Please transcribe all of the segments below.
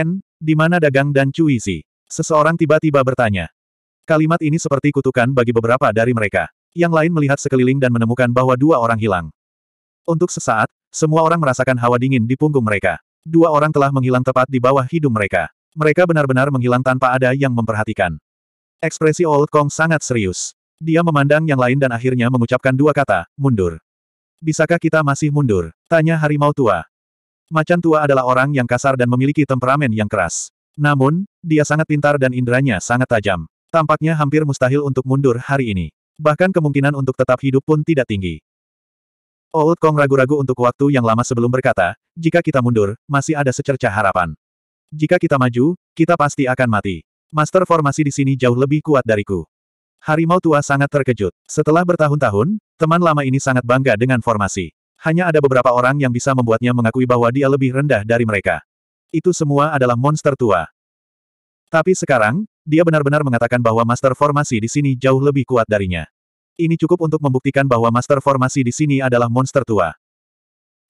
N, di mana dagang dan cuisi? Seseorang tiba-tiba bertanya. Kalimat ini seperti kutukan bagi beberapa dari mereka. Yang lain melihat sekeliling dan menemukan bahwa dua orang hilang. Untuk sesaat, semua orang merasakan hawa dingin di punggung mereka. Dua orang telah menghilang tepat di bawah hidung mereka. Mereka benar-benar menghilang tanpa ada yang memperhatikan. Ekspresi Old Kong sangat serius. Dia memandang yang lain dan akhirnya mengucapkan dua kata, mundur. Bisakah kita masih mundur? Tanya harimau tua. Macan tua adalah orang yang kasar dan memiliki temperamen yang keras. Namun, dia sangat pintar dan inderanya sangat tajam. Tampaknya hampir mustahil untuk mundur hari ini. Bahkan kemungkinan untuk tetap hidup pun tidak tinggi. Old Kong ragu-ragu untuk waktu yang lama sebelum berkata, jika kita mundur, masih ada secerca harapan. Jika kita maju, kita pasti akan mati. Master formasi di sini jauh lebih kuat dariku. Harimau tua sangat terkejut. Setelah bertahun-tahun, teman lama ini sangat bangga dengan formasi. Hanya ada beberapa orang yang bisa membuatnya mengakui bahwa dia lebih rendah dari mereka. Itu semua adalah monster tua. Tapi sekarang, dia benar-benar mengatakan bahwa master formasi di sini jauh lebih kuat darinya. Ini cukup untuk membuktikan bahwa master formasi di sini adalah monster tua.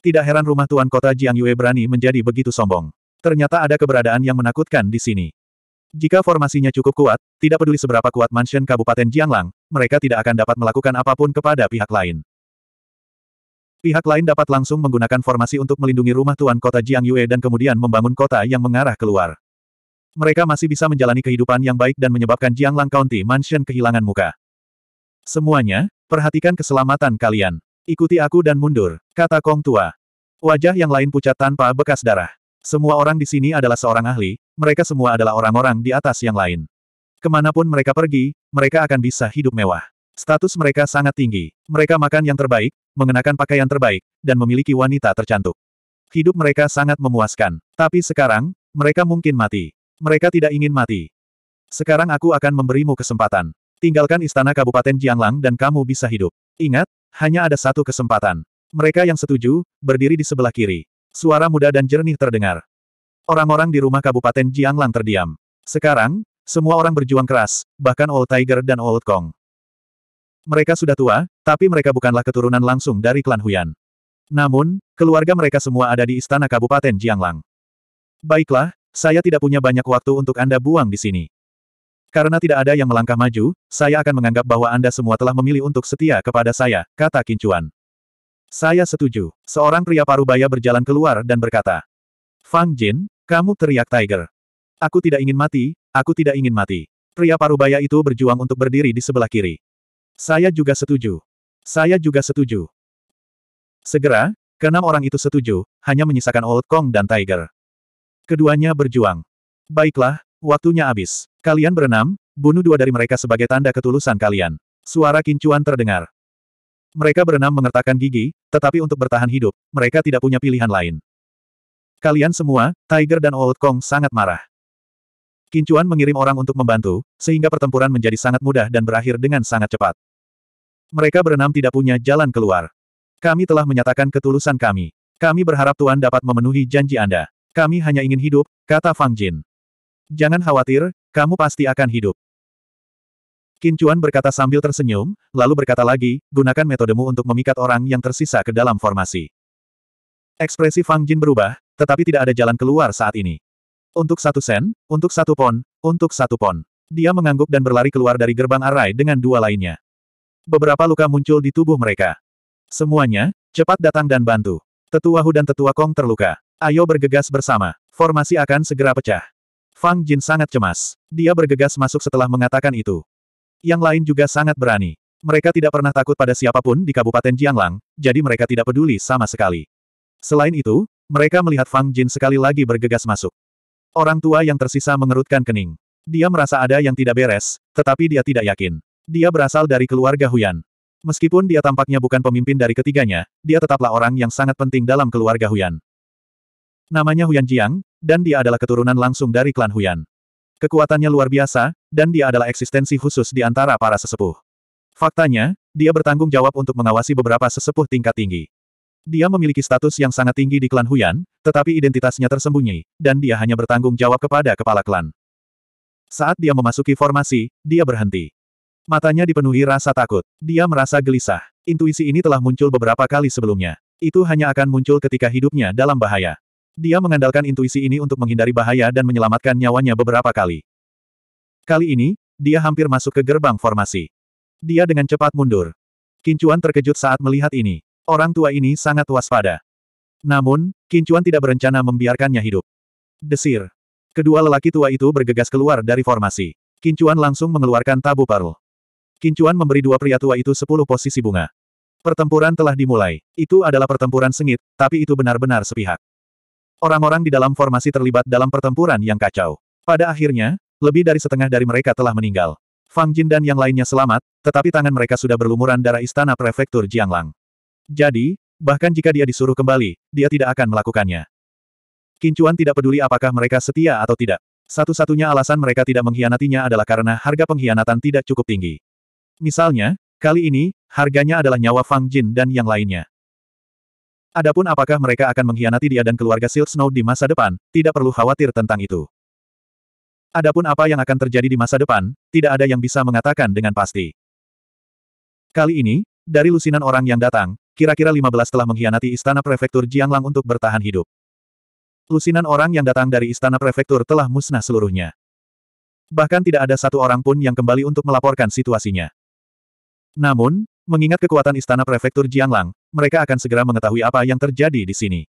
Tidak heran rumah tuan kota Jiang Yue berani menjadi begitu sombong. Ternyata ada keberadaan yang menakutkan di sini. Jika formasinya cukup kuat, tidak peduli seberapa kuat mansion Kabupaten Jianglang, mereka tidak akan dapat melakukan apapun kepada pihak lain. Pihak lain dapat langsung menggunakan formasi untuk melindungi rumah tuan kota Jiang Yue dan kemudian membangun kota yang mengarah keluar. Mereka masih bisa menjalani kehidupan yang baik dan menyebabkan Jiang Lang County Mansion kehilangan muka. Semuanya, perhatikan keselamatan kalian. Ikuti aku dan mundur, kata Kong Tua. Wajah yang lain pucat tanpa bekas darah. Semua orang di sini adalah seorang ahli, mereka semua adalah orang-orang di atas yang lain. Kemanapun mereka pergi, mereka akan bisa hidup mewah. Status mereka sangat tinggi. Mereka makan yang terbaik, mengenakan pakaian terbaik, dan memiliki wanita tercantik. Hidup mereka sangat memuaskan. Tapi sekarang, mereka mungkin mati. Mereka tidak ingin mati. Sekarang aku akan memberimu kesempatan. Tinggalkan istana Kabupaten Jianglang dan kamu bisa hidup. Ingat, hanya ada satu kesempatan. Mereka yang setuju, berdiri di sebelah kiri. Suara muda dan jernih terdengar. Orang-orang di rumah Kabupaten Jianglang terdiam. Sekarang, semua orang berjuang keras, bahkan Old Tiger dan Old Kong. Mereka sudah tua, tapi mereka bukanlah keturunan langsung dari klan Huyan. Namun, keluarga mereka semua ada di istana Kabupaten Jianglang. Baiklah, saya tidak punya banyak waktu untuk Anda buang di sini. Karena tidak ada yang melangkah maju, saya akan menganggap bahwa Anda semua telah memilih untuk setia kepada saya, kata Kincuan. Saya setuju. Seorang pria parubaya berjalan keluar dan berkata, Fang Jin, kamu teriak Tiger. Aku tidak ingin mati, aku tidak ingin mati. Pria parubaya itu berjuang untuk berdiri di sebelah kiri. Saya juga setuju. Saya juga setuju. Segera, keenam orang itu setuju, hanya menyisakan Old Kong dan Tiger. Keduanya berjuang. Baiklah, waktunya habis. Kalian berenam, bunuh dua dari mereka sebagai tanda ketulusan kalian. Suara kincuan terdengar. Mereka berenam mengertakkan gigi, tetapi untuk bertahan hidup, mereka tidak punya pilihan lain. Kalian semua, Tiger dan Old Kong sangat marah. Kincuan mengirim orang untuk membantu, sehingga pertempuran menjadi sangat mudah dan berakhir dengan sangat cepat. Mereka berenam tidak punya jalan keluar. Kami telah menyatakan ketulusan kami. Kami berharap Tuan dapat memenuhi janji Anda. Kami hanya ingin hidup, kata Fang Jin. Jangan khawatir, kamu pasti akan hidup. Qin Chuan berkata sambil tersenyum, lalu berkata lagi, gunakan metodemu untuk memikat orang yang tersisa ke dalam formasi. Ekspresi Fang Jin berubah, tetapi tidak ada jalan keluar saat ini. Untuk satu sen, untuk satu pon, untuk satu pon. Dia mengangguk dan berlari keluar dari gerbang arai dengan dua lainnya. Beberapa luka muncul di tubuh mereka. Semuanya, cepat datang dan bantu. Tetua Hu dan Tetua Kong terluka. Ayo bergegas bersama. Formasi akan segera pecah. Fang Jin sangat cemas. Dia bergegas masuk setelah mengatakan itu. Yang lain juga sangat berani. Mereka tidak pernah takut pada siapapun di Kabupaten Jianglang, jadi mereka tidak peduli sama sekali. Selain itu, mereka melihat Fang Jin sekali lagi bergegas masuk. Orang tua yang tersisa mengerutkan kening. Dia merasa ada yang tidak beres, tetapi dia tidak yakin. Dia berasal dari keluarga Huyan. Meskipun dia tampaknya bukan pemimpin dari ketiganya, dia tetaplah orang yang sangat penting dalam keluarga Huyan. Namanya Huyan Jiang, dan dia adalah keturunan langsung dari klan Huyan. Kekuatannya luar biasa, dan dia adalah eksistensi khusus di antara para sesepuh. Faktanya, dia bertanggung jawab untuk mengawasi beberapa sesepuh tingkat tinggi. Dia memiliki status yang sangat tinggi di klan Huyan, tetapi identitasnya tersembunyi, dan dia hanya bertanggung jawab kepada kepala klan. Saat dia memasuki formasi, dia berhenti. Matanya dipenuhi rasa takut. Dia merasa gelisah. Intuisi ini telah muncul beberapa kali sebelumnya. Itu hanya akan muncul ketika hidupnya dalam bahaya. Dia mengandalkan intuisi ini untuk menghindari bahaya dan menyelamatkan nyawanya beberapa kali. Kali ini, dia hampir masuk ke gerbang formasi. Dia dengan cepat mundur. Kincuan terkejut saat melihat ini. Orang tua ini sangat waspada. Namun, Kincuan tidak berencana membiarkannya hidup. Desir. Kedua lelaki tua itu bergegas keluar dari formasi. Kincuan langsung mengeluarkan tabu parul. Kincuan memberi dua pria tua itu sepuluh posisi bunga. Pertempuran telah dimulai. Itu adalah pertempuran sengit, tapi itu benar-benar sepihak. Orang-orang di dalam formasi terlibat dalam pertempuran yang kacau. Pada akhirnya, lebih dari setengah dari mereka telah meninggal. Fang Jin dan yang lainnya selamat, tetapi tangan mereka sudah berlumuran darah istana prefektur Jianglang. Jadi, bahkan jika dia disuruh kembali, dia tidak akan melakukannya. Kincuan tidak peduli apakah mereka setia atau tidak. Satu-satunya alasan mereka tidak mengkhianatinya adalah karena harga pengkhianatan tidak cukup tinggi. Misalnya, kali ini, harganya adalah nyawa Fang Jin dan yang lainnya. Adapun apakah mereka akan mengkhianati dia dan keluarga Silk Snow di masa depan, tidak perlu khawatir tentang itu. Adapun apa yang akan terjadi di masa depan, tidak ada yang bisa mengatakan dengan pasti. Kali ini, dari lusinan orang yang datang, kira-kira 15 telah mengkhianati istana prefektur Jianglang untuk bertahan hidup. Lusinan orang yang datang dari istana prefektur telah musnah seluruhnya. Bahkan tidak ada satu orang pun yang kembali untuk melaporkan situasinya. Namun, mengingat kekuatan istana prefektur Jianglang, mereka akan segera mengetahui apa yang terjadi di sini.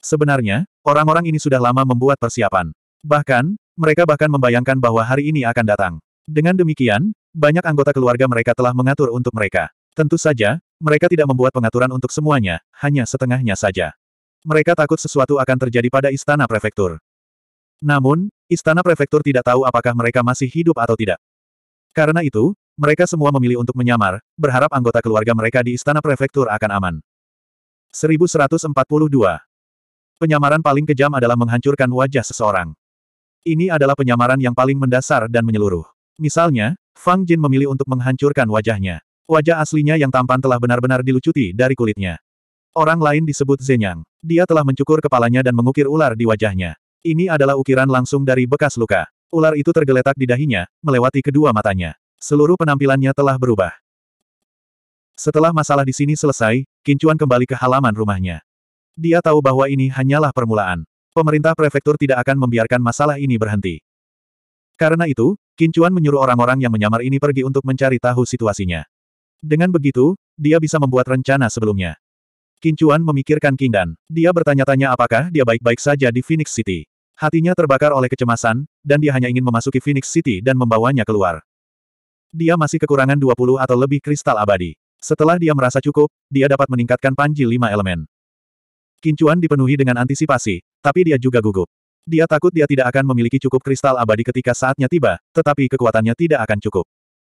Sebenarnya, orang-orang ini sudah lama membuat persiapan. Bahkan, mereka bahkan membayangkan bahwa hari ini akan datang. Dengan demikian, banyak anggota keluarga mereka telah mengatur untuk mereka. Tentu saja, mereka tidak membuat pengaturan untuk semuanya, hanya setengahnya saja. Mereka takut sesuatu akan terjadi pada istana prefektur. Namun, istana prefektur tidak tahu apakah mereka masih hidup atau tidak. Karena itu, mereka semua memilih untuk menyamar, berharap anggota keluarga mereka di istana prefektur akan aman. 1142. Penyamaran paling kejam adalah menghancurkan wajah seseorang. Ini adalah penyamaran yang paling mendasar dan menyeluruh. Misalnya, Fang Jin memilih untuk menghancurkan wajahnya. Wajah aslinya yang tampan telah benar-benar dilucuti dari kulitnya. Orang lain disebut Zenyang. Dia telah mencukur kepalanya dan mengukir ular di wajahnya. Ini adalah ukiran langsung dari bekas luka. Ular itu tergeletak di dahinya, melewati kedua matanya. Seluruh penampilannya telah berubah. Setelah masalah di sini selesai, Kincuan kembali ke halaman rumahnya. Dia tahu bahwa ini hanyalah permulaan. Pemerintah prefektur tidak akan membiarkan masalah ini berhenti. Karena itu, Kincuan menyuruh orang-orang yang menyamar ini pergi untuk mencari tahu situasinya. Dengan begitu, dia bisa membuat rencana sebelumnya. Kincuan memikirkan Kingdan. Dia bertanya-tanya apakah dia baik-baik saja di Phoenix City. Hatinya terbakar oleh kecemasan, dan dia hanya ingin memasuki Phoenix City dan membawanya keluar. Dia masih kekurangan 20 atau lebih kristal abadi. Setelah dia merasa cukup, dia dapat meningkatkan panji lima elemen. Kincuan dipenuhi dengan antisipasi, tapi dia juga gugup. Dia takut dia tidak akan memiliki cukup kristal abadi ketika saatnya tiba, tetapi kekuatannya tidak akan cukup.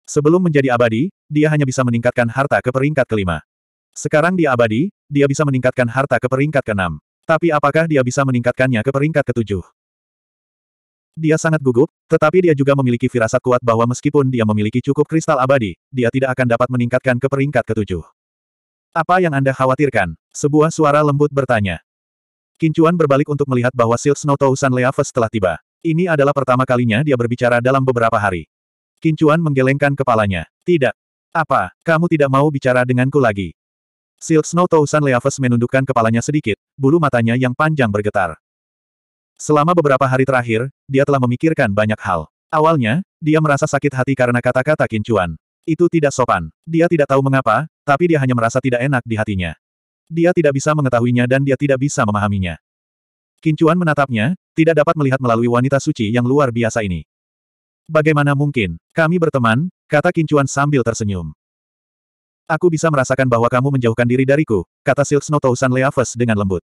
Sebelum menjadi abadi, dia hanya bisa meningkatkan harta ke peringkat kelima. Sekarang dia abadi, dia bisa meningkatkan harta ke peringkat keenam. Tapi apakah dia bisa meningkatkannya ke peringkat ketujuh? Dia sangat gugup, tetapi dia juga memiliki firasat kuat bahwa meskipun dia memiliki cukup kristal abadi, dia tidak akan dapat meningkatkan ke peringkat ketujuh. Apa yang Anda khawatirkan? Sebuah suara lembut bertanya. Kincuan berbalik untuk melihat bahwa Silk Snow Tousan Leaves telah tiba. Ini adalah pertama kalinya dia berbicara dalam beberapa hari. Kincuan menggelengkan kepalanya. Tidak. Apa, kamu tidak mau bicara denganku lagi? Silk Snow Tousan Leaves menundukkan kepalanya sedikit, bulu matanya yang panjang bergetar. Selama beberapa hari terakhir, dia telah memikirkan banyak hal. Awalnya, dia merasa sakit hati karena kata-kata kincuan. Itu tidak sopan. Dia tidak tahu mengapa, tapi dia hanya merasa tidak enak di hatinya. Dia tidak bisa mengetahuinya dan dia tidak bisa memahaminya. Kincuan menatapnya, tidak dapat melihat melalui wanita suci yang luar biasa ini. Bagaimana mungkin, kami berteman, kata Kincuan sambil tersenyum. Aku bisa merasakan bahwa kamu menjauhkan diri dariku, kata Silksnotousan Leaves dengan lembut.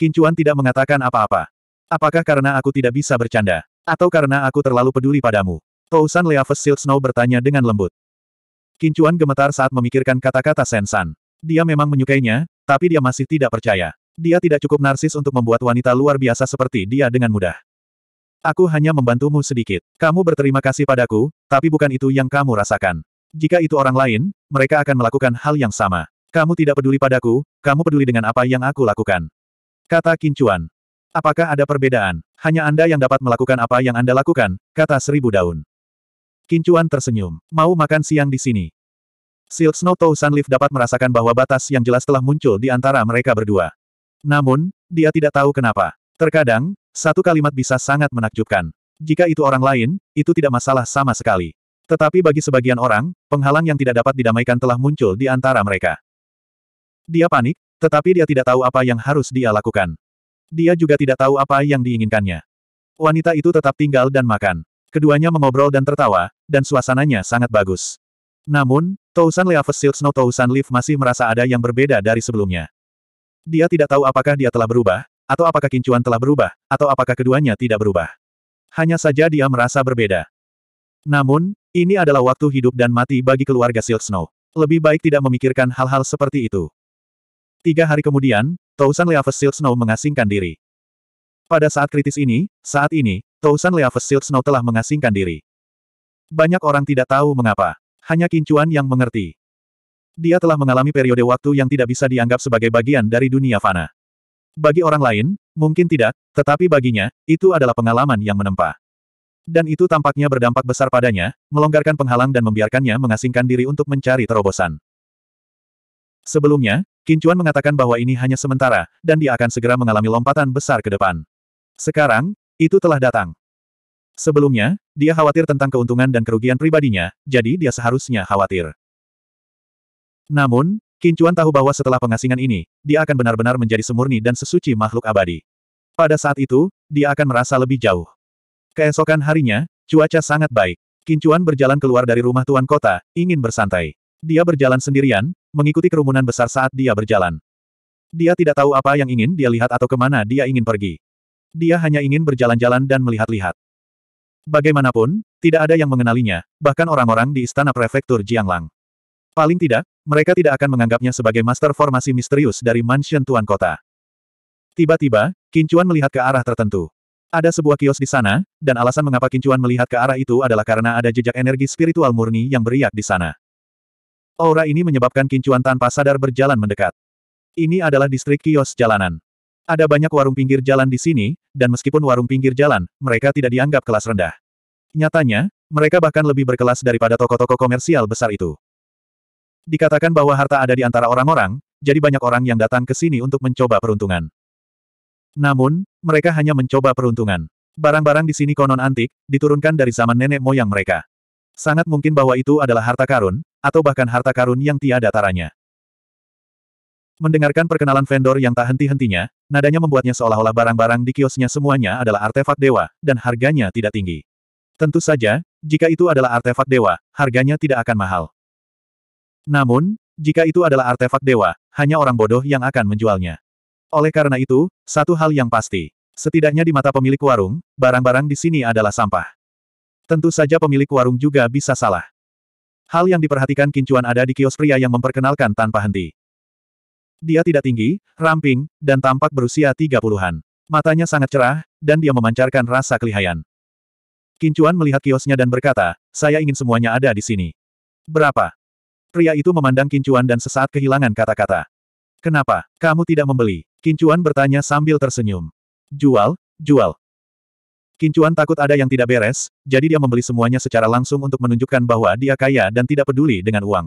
Kincuan tidak mengatakan apa-apa. Apakah karena aku tidak bisa bercanda? Atau karena aku terlalu peduli padamu? Tousan Leaves Silk Snow bertanya dengan lembut. Kincuan gemetar saat memikirkan kata-kata Sensan. Dia memang menyukainya, tapi dia masih tidak percaya. Dia tidak cukup narsis untuk membuat wanita luar biasa seperti dia dengan mudah. Aku hanya membantumu sedikit. Kamu berterima kasih padaku, tapi bukan itu yang kamu rasakan. Jika itu orang lain, mereka akan melakukan hal yang sama. Kamu tidak peduli padaku, kamu peduli dengan apa yang aku lakukan. Kata Kincuan. Apakah ada perbedaan? Hanya Anda yang dapat melakukan apa yang Anda lakukan, kata seribu daun. Kincuan tersenyum. Mau makan siang di sini. Silk Snow Tau Sunleaf dapat merasakan bahwa batas yang jelas telah muncul di antara mereka berdua. Namun, dia tidak tahu kenapa. Terkadang, satu kalimat bisa sangat menakjubkan. Jika itu orang lain, itu tidak masalah sama sekali. Tetapi bagi sebagian orang, penghalang yang tidak dapat didamaikan telah muncul di antara mereka. Dia panik, tetapi dia tidak tahu apa yang harus dia lakukan. Dia juga tidak tahu apa yang diinginkannya. Wanita itu tetap tinggal dan makan. Keduanya mengobrol dan tertawa, dan suasananya sangat bagus. Namun, Tousan Leaves Silk Snow Tousan Leaf masih merasa ada yang berbeda dari sebelumnya. Dia tidak tahu apakah dia telah berubah, atau apakah kincuan telah berubah, atau apakah keduanya tidak berubah. Hanya saja dia merasa berbeda. Namun, ini adalah waktu hidup dan mati bagi keluarga Silk Snow. Lebih baik tidak memikirkan hal-hal seperti itu. Tiga hari kemudian, Tousan Leaves Shield Snow mengasingkan diri. Pada saat kritis ini, saat ini, Tousan Leaves Shield Snow telah mengasingkan diri. Banyak orang tidak tahu mengapa. Hanya Kincuan yang mengerti. Dia telah mengalami periode waktu yang tidak bisa dianggap sebagai bagian dari dunia fana. Bagi orang lain, mungkin tidak, tetapi baginya, itu adalah pengalaman yang menempa. Dan itu tampaknya berdampak besar padanya, melonggarkan penghalang dan membiarkannya mengasingkan diri untuk mencari terobosan. Sebelumnya, Kincuan mengatakan bahwa ini hanya sementara, dan dia akan segera mengalami lompatan besar ke depan. Sekarang, itu telah datang. Sebelumnya, dia khawatir tentang keuntungan dan kerugian pribadinya, jadi dia seharusnya khawatir. Namun, Kincuan tahu bahwa setelah pengasingan ini, dia akan benar-benar menjadi semurni dan sesuci makhluk abadi. Pada saat itu, dia akan merasa lebih jauh. Keesokan harinya, cuaca sangat baik. Kincuan berjalan keluar dari rumah tuan kota, ingin bersantai. Dia berjalan sendirian, mengikuti kerumunan besar saat dia berjalan. Dia tidak tahu apa yang ingin dia lihat atau kemana dia ingin pergi. Dia hanya ingin berjalan-jalan dan melihat-lihat. Bagaimanapun, tidak ada yang mengenalinya, bahkan orang-orang di istana prefektur Jianglang. Paling tidak, mereka tidak akan menganggapnya sebagai master formasi misterius dari mansion tuan kota. Tiba-tiba, Kincuan melihat ke arah tertentu. Ada sebuah kios di sana, dan alasan mengapa Kincuan melihat ke arah itu adalah karena ada jejak energi spiritual murni yang beriak di sana. Aura ini menyebabkan kincuan tanpa sadar berjalan mendekat. Ini adalah distrik kios jalanan. Ada banyak warung pinggir jalan di sini, dan meskipun warung pinggir jalan, mereka tidak dianggap kelas rendah. Nyatanya, mereka bahkan lebih berkelas daripada toko-toko komersial besar itu. Dikatakan bahwa harta ada di antara orang-orang, jadi banyak orang yang datang ke sini untuk mencoba peruntungan. Namun, mereka hanya mencoba peruntungan. Barang-barang di sini konon antik, diturunkan dari zaman nenek moyang mereka. Sangat mungkin bahwa itu adalah harta karun, atau bahkan harta karun yang tiada taranya. Mendengarkan perkenalan vendor yang tak henti-hentinya, nadanya membuatnya seolah-olah barang-barang di kiosnya semuanya adalah artefak dewa, dan harganya tidak tinggi. Tentu saja, jika itu adalah artefak dewa, harganya tidak akan mahal. Namun, jika itu adalah artefak dewa, hanya orang bodoh yang akan menjualnya. Oleh karena itu, satu hal yang pasti. Setidaknya di mata pemilik warung, barang-barang di sini adalah sampah. Tentu saja pemilik warung juga bisa salah. Hal yang diperhatikan Kincuan ada di kios pria yang memperkenalkan tanpa henti. Dia tidak tinggi, ramping, dan tampak berusia tiga puluhan. Matanya sangat cerah, dan dia memancarkan rasa kelihayan. Kincuan melihat kiosnya dan berkata, saya ingin semuanya ada di sini. Berapa? Pria itu memandang Kincuan dan sesaat kehilangan kata-kata. Kenapa, kamu tidak membeli? Kincuan bertanya sambil tersenyum. Jual, jual. Kincuan takut ada yang tidak beres, jadi dia membeli semuanya secara langsung untuk menunjukkan bahwa dia kaya dan tidak peduli dengan uang.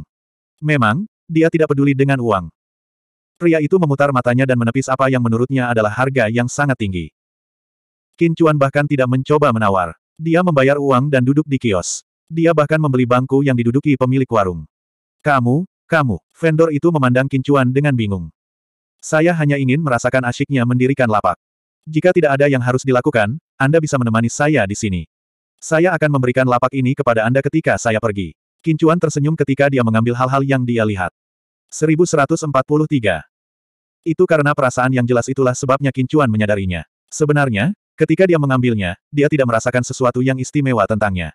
Memang, dia tidak peduli dengan uang. Pria itu memutar matanya dan menepis apa yang menurutnya adalah harga yang sangat tinggi. Kincuan bahkan tidak mencoba menawar. Dia membayar uang dan duduk di kios. Dia bahkan membeli bangku yang diduduki pemilik warung. Kamu, kamu, vendor itu memandang Kincuan dengan bingung. Saya hanya ingin merasakan asyiknya mendirikan lapak. Jika tidak ada yang harus dilakukan, anda bisa menemani saya di sini. Saya akan memberikan lapak ini kepada Anda ketika saya pergi. Kincuan tersenyum ketika dia mengambil hal-hal yang dia lihat. 1143. Itu karena perasaan yang jelas itulah sebabnya Kincuan menyadarinya. Sebenarnya, ketika dia mengambilnya, dia tidak merasakan sesuatu yang istimewa tentangnya.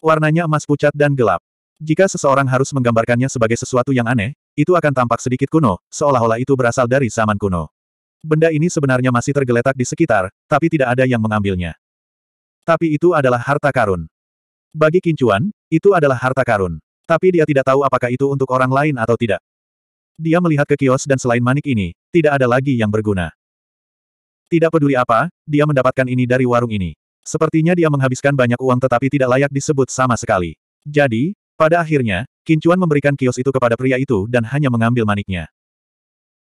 Warnanya emas pucat dan gelap. Jika seseorang harus menggambarkannya sebagai sesuatu yang aneh, itu akan tampak sedikit kuno, seolah-olah itu berasal dari zaman kuno. Benda ini sebenarnya masih tergeletak di sekitar, tapi tidak ada yang mengambilnya. Tapi itu adalah harta karun. Bagi Kincuan, itu adalah harta karun. Tapi dia tidak tahu apakah itu untuk orang lain atau tidak. Dia melihat ke kios dan selain manik ini, tidak ada lagi yang berguna. Tidak peduli apa, dia mendapatkan ini dari warung ini. Sepertinya dia menghabiskan banyak uang tetapi tidak layak disebut sama sekali. Jadi, pada akhirnya, Kincuan memberikan kios itu kepada pria itu dan hanya mengambil maniknya.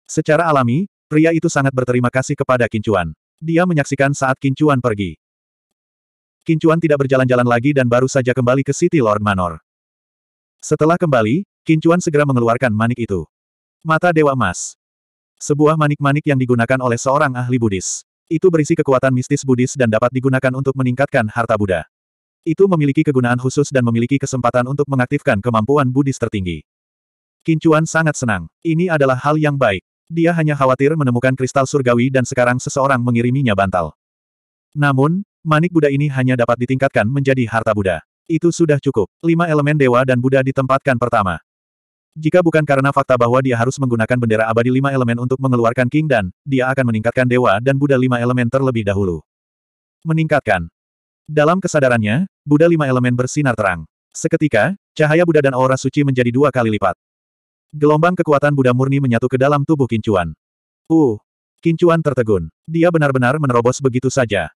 Secara alami, Pria itu sangat berterima kasih kepada Kincuan. Dia menyaksikan saat Kincuan pergi. Kincuan tidak berjalan-jalan lagi dan baru saja kembali ke City Lord Manor. Setelah kembali, Kincuan segera mengeluarkan manik itu. Mata Dewa Emas. Sebuah manik-manik yang digunakan oleh seorang ahli Buddhis. Itu berisi kekuatan mistis Buddhis dan dapat digunakan untuk meningkatkan harta Buddha. Itu memiliki kegunaan khusus dan memiliki kesempatan untuk mengaktifkan kemampuan Buddhis tertinggi. Kincuan sangat senang. Ini adalah hal yang baik. Dia hanya khawatir menemukan kristal surgawi dan sekarang seseorang mengiriminya bantal. Namun, manik Buddha ini hanya dapat ditingkatkan menjadi harta Buddha. Itu sudah cukup. Lima elemen dewa dan Buddha ditempatkan pertama. Jika bukan karena fakta bahwa dia harus menggunakan bendera abadi lima elemen untuk mengeluarkan King Dan, dia akan meningkatkan dewa dan Buddha lima elemen terlebih dahulu. Meningkatkan. Dalam kesadarannya, Buddha lima elemen bersinar terang. Seketika, cahaya Buddha dan aura suci menjadi dua kali lipat. Gelombang kekuatan Buddha murni menyatu ke dalam tubuh Kincuan. Uh! Kincuan tertegun. Dia benar-benar menerobos begitu saja.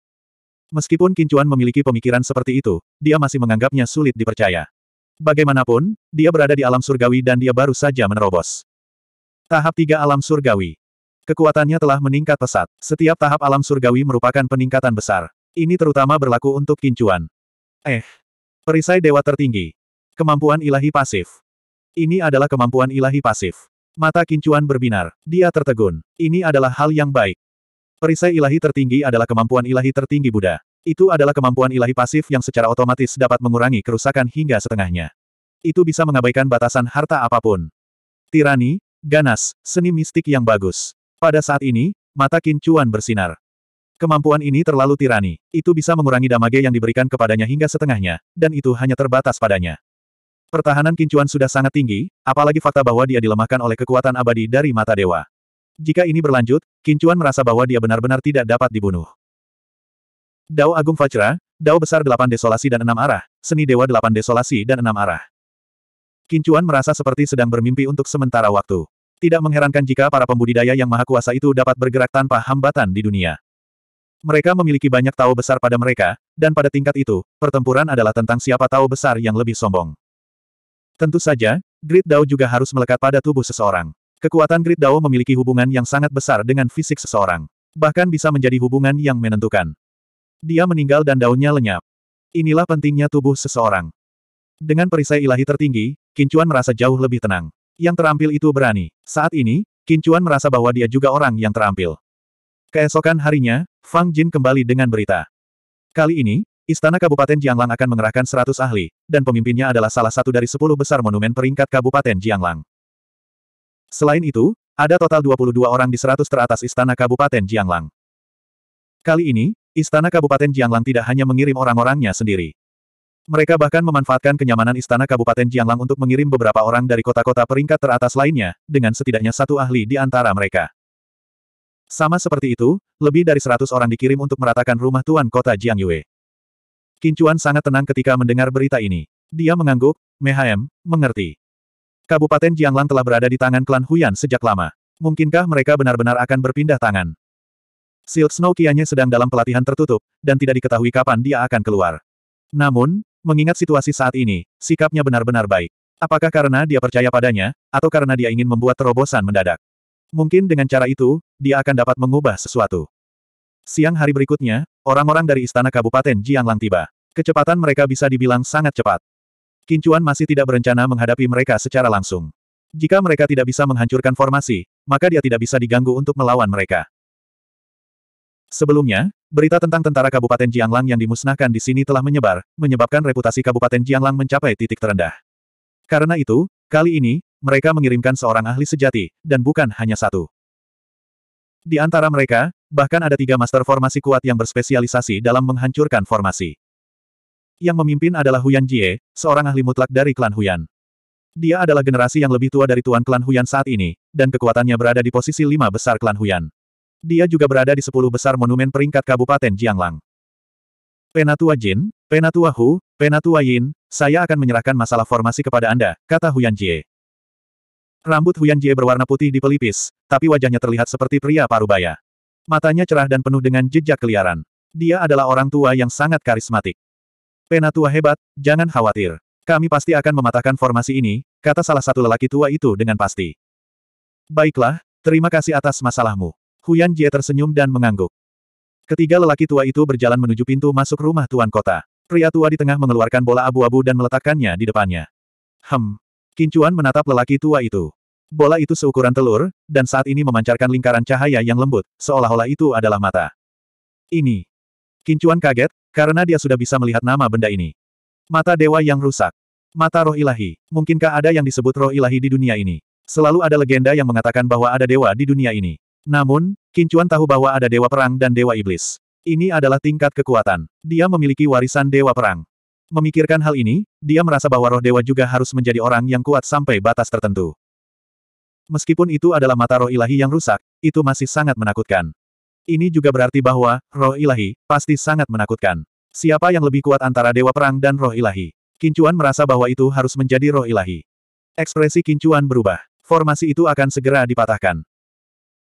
Meskipun Kincuan memiliki pemikiran seperti itu, dia masih menganggapnya sulit dipercaya. Bagaimanapun, dia berada di alam surgawi dan dia baru saja menerobos. Tahap 3 alam surgawi. Kekuatannya telah meningkat pesat. Setiap tahap alam surgawi merupakan peningkatan besar. Ini terutama berlaku untuk Kincuan. Eh. Perisai Dewa Tertinggi. Kemampuan ilahi pasif. Ini adalah kemampuan ilahi pasif. Mata kincuan berbinar. Dia tertegun. Ini adalah hal yang baik. Perisai ilahi tertinggi adalah kemampuan ilahi tertinggi Buddha. Itu adalah kemampuan ilahi pasif yang secara otomatis dapat mengurangi kerusakan hingga setengahnya. Itu bisa mengabaikan batasan harta apapun. Tirani, ganas, seni mistik yang bagus. Pada saat ini, mata kincuan bersinar. Kemampuan ini terlalu tirani. Itu bisa mengurangi damage yang diberikan kepadanya hingga setengahnya, dan itu hanya terbatas padanya. Pertahanan Kincuan sudah sangat tinggi, apalagi fakta bahwa dia dilemahkan oleh kekuatan abadi dari mata dewa. Jika ini berlanjut, Kincuan merasa bahwa dia benar-benar tidak dapat dibunuh. Dao Agung Vajra, Dao Besar Delapan Desolasi dan Enam Arah, Seni Dewa Delapan Desolasi dan Enam Arah. Kincuan merasa seperti sedang bermimpi untuk sementara waktu. Tidak mengherankan jika para pembudidaya yang maha kuasa itu dapat bergerak tanpa hambatan di dunia. Mereka memiliki banyak tahu besar pada mereka, dan pada tingkat itu, pertempuran adalah tentang siapa tahu besar yang lebih sombong. Tentu saja, grid Dao juga harus melekat pada tubuh seseorang. Kekuatan grid Dao memiliki hubungan yang sangat besar dengan fisik seseorang. Bahkan bisa menjadi hubungan yang menentukan. Dia meninggal dan daunnya lenyap. Inilah pentingnya tubuh seseorang. Dengan perisai ilahi tertinggi, Kincuan merasa jauh lebih tenang. Yang terampil itu berani. Saat ini, Kincuan merasa bahwa dia juga orang yang terampil. Keesokan harinya, Fang Jin kembali dengan berita. Kali ini, Istana Kabupaten Jianglang akan mengerahkan 100 ahli, dan pemimpinnya adalah salah satu dari 10 besar monumen peringkat Kabupaten Jianglang. Selain itu, ada total 22 orang di 100 teratas Istana Kabupaten Jianglang. Kali ini, Istana Kabupaten Jianglang tidak hanya mengirim orang-orangnya sendiri. Mereka bahkan memanfaatkan kenyamanan Istana Kabupaten Jianglang untuk mengirim beberapa orang dari kota-kota peringkat teratas lainnya, dengan setidaknya satu ahli di antara mereka. Sama seperti itu, lebih dari 100 orang dikirim untuk meratakan rumah tuan kota Jiangyue. Kincuan sangat tenang ketika mendengar berita ini. Dia mengangguk, Mehem, mengerti. Kabupaten Jianglang telah berada di tangan klan Huyan sejak lama. Mungkinkah mereka benar-benar akan berpindah tangan? Silk Snow Kianya sedang dalam pelatihan tertutup, dan tidak diketahui kapan dia akan keluar. Namun, mengingat situasi saat ini, sikapnya benar-benar baik. Apakah karena dia percaya padanya, atau karena dia ingin membuat terobosan mendadak? Mungkin dengan cara itu, dia akan dapat mengubah sesuatu. Siang hari berikutnya, orang-orang dari istana kabupaten Jianglang tiba. Kecepatan mereka bisa dibilang sangat cepat. Kincuan masih tidak berencana menghadapi mereka secara langsung. Jika mereka tidak bisa menghancurkan formasi, maka dia tidak bisa diganggu untuk melawan mereka. Sebelumnya, berita tentang tentara Kabupaten Jianglang yang dimusnahkan di sini telah menyebar, menyebabkan reputasi Kabupaten Jianglang mencapai titik terendah. Karena itu, kali ini, mereka mengirimkan seorang ahli sejati, dan bukan hanya satu. Di antara mereka, bahkan ada tiga master formasi kuat yang berspesialisasi dalam menghancurkan formasi. Yang memimpin adalah Huyan Jie, seorang ahli mutlak dari klan Huyan. Dia adalah generasi yang lebih tua dari tuan klan Huyan saat ini, dan kekuatannya berada di posisi lima besar klan Huyan. Dia juga berada di sepuluh besar monumen peringkat Kabupaten Jianglang. Penatua Jin, Penatua Hu, Penatua Yin, saya akan menyerahkan masalah formasi kepada Anda, kata Huyan Jie. Rambut Huyan Jie berwarna putih di pelipis, tapi wajahnya terlihat seperti pria parubaya. Matanya cerah dan penuh dengan jejak keliaran. Dia adalah orang tua yang sangat karismatik. Penatua hebat, jangan khawatir. Kami pasti akan mematahkan formasi ini, kata salah satu lelaki tua itu dengan pasti. Baiklah, terima kasih atas masalahmu. Huyan Jie tersenyum dan mengangguk. Ketiga lelaki tua itu berjalan menuju pintu masuk rumah tuan kota. Pria tua di tengah mengeluarkan bola abu-abu dan meletakkannya di depannya. Hem. Kincuan menatap lelaki tua itu. Bola itu seukuran telur, dan saat ini memancarkan lingkaran cahaya yang lembut, seolah-olah itu adalah mata. Ini. Kincuan kaget, karena dia sudah bisa melihat nama benda ini. Mata dewa yang rusak. Mata roh ilahi. Mungkinkah ada yang disebut roh ilahi di dunia ini? Selalu ada legenda yang mengatakan bahwa ada dewa di dunia ini. Namun, Kincuan tahu bahwa ada dewa perang dan dewa iblis. Ini adalah tingkat kekuatan. Dia memiliki warisan dewa perang. Memikirkan hal ini, dia merasa bahwa roh dewa juga harus menjadi orang yang kuat sampai batas tertentu. Meskipun itu adalah mata roh ilahi yang rusak, itu masih sangat menakutkan. Ini juga berarti bahwa, roh ilahi, pasti sangat menakutkan. Siapa yang lebih kuat antara Dewa Perang dan roh ilahi? Kincuan merasa bahwa itu harus menjadi roh ilahi. Ekspresi Kincuan berubah. Formasi itu akan segera dipatahkan.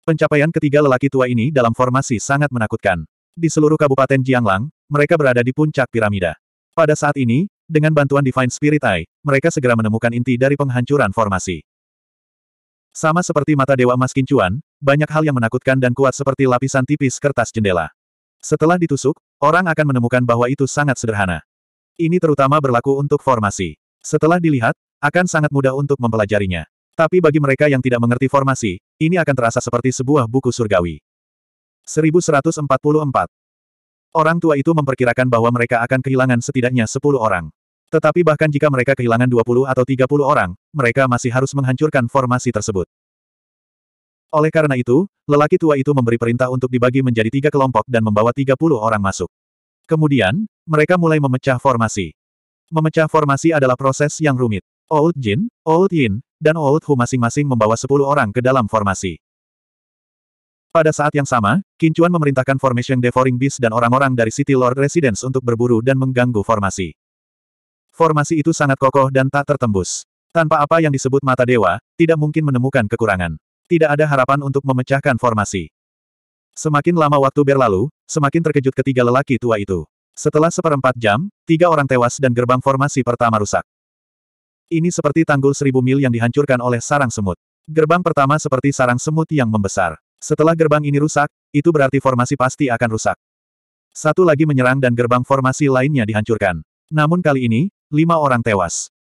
Pencapaian ketiga lelaki tua ini dalam formasi sangat menakutkan. Di seluruh kabupaten Jianglang, mereka berada di puncak piramida. Pada saat ini, dengan bantuan Divine Spirit Eye, mereka segera menemukan inti dari penghancuran formasi. Sama seperti mata Dewa Emas Kincuan, banyak hal yang menakutkan dan kuat seperti lapisan tipis kertas jendela. Setelah ditusuk, orang akan menemukan bahwa itu sangat sederhana. Ini terutama berlaku untuk formasi. Setelah dilihat, akan sangat mudah untuk mempelajarinya. Tapi bagi mereka yang tidak mengerti formasi, ini akan terasa seperti sebuah buku surgawi. 1144 Orang tua itu memperkirakan bahwa mereka akan kehilangan setidaknya 10 orang. Tetapi bahkan jika mereka kehilangan 20 atau 30 orang, mereka masih harus menghancurkan formasi tersebut. Oleh karena itu, lelaki tua itu memberi perintah untuk dibagi menjadi tiga kelompok dan membawa 30 orang masuk. Kemudian, mereka mulai memecah formasi. Memecah formasi adalah proses yang rumit. Old Jin, Old Yin, dan Old Hu masing-masing membawa 10 orang ke dalam formasi. Pada saat yang sama, Kincuan memerintahkan Formation Devouring Beast dan orang-orang dari City Lord Residence untuk berburu dan mengganggu formasi. Formasi itu sangat kokoh dan tak tertembus. Tanpa apa yang disebut mata dewa, tidak mungkin menemukan kekurangan. Tidak ada harapan untuk memecahkan formasi. Semakin lama waktu berlalu, semakin terkejut ketiga lelaki tua itu. Setelah seperempat jam, tiga orang tewas dan gerbang formasi pertama rusak. Ini seperti tanggul seribu mil yang dihancurkan oleh sarang semut. Gerbang pertama seperti sarang semut yang membesar. Setelah gerbang ini rusak, itu berarti formasi pasti akan rusak. Satu lagi menyerang dan gerbang formasi lainnya dihancurkan. Namun kali ini, Lima orang tewas.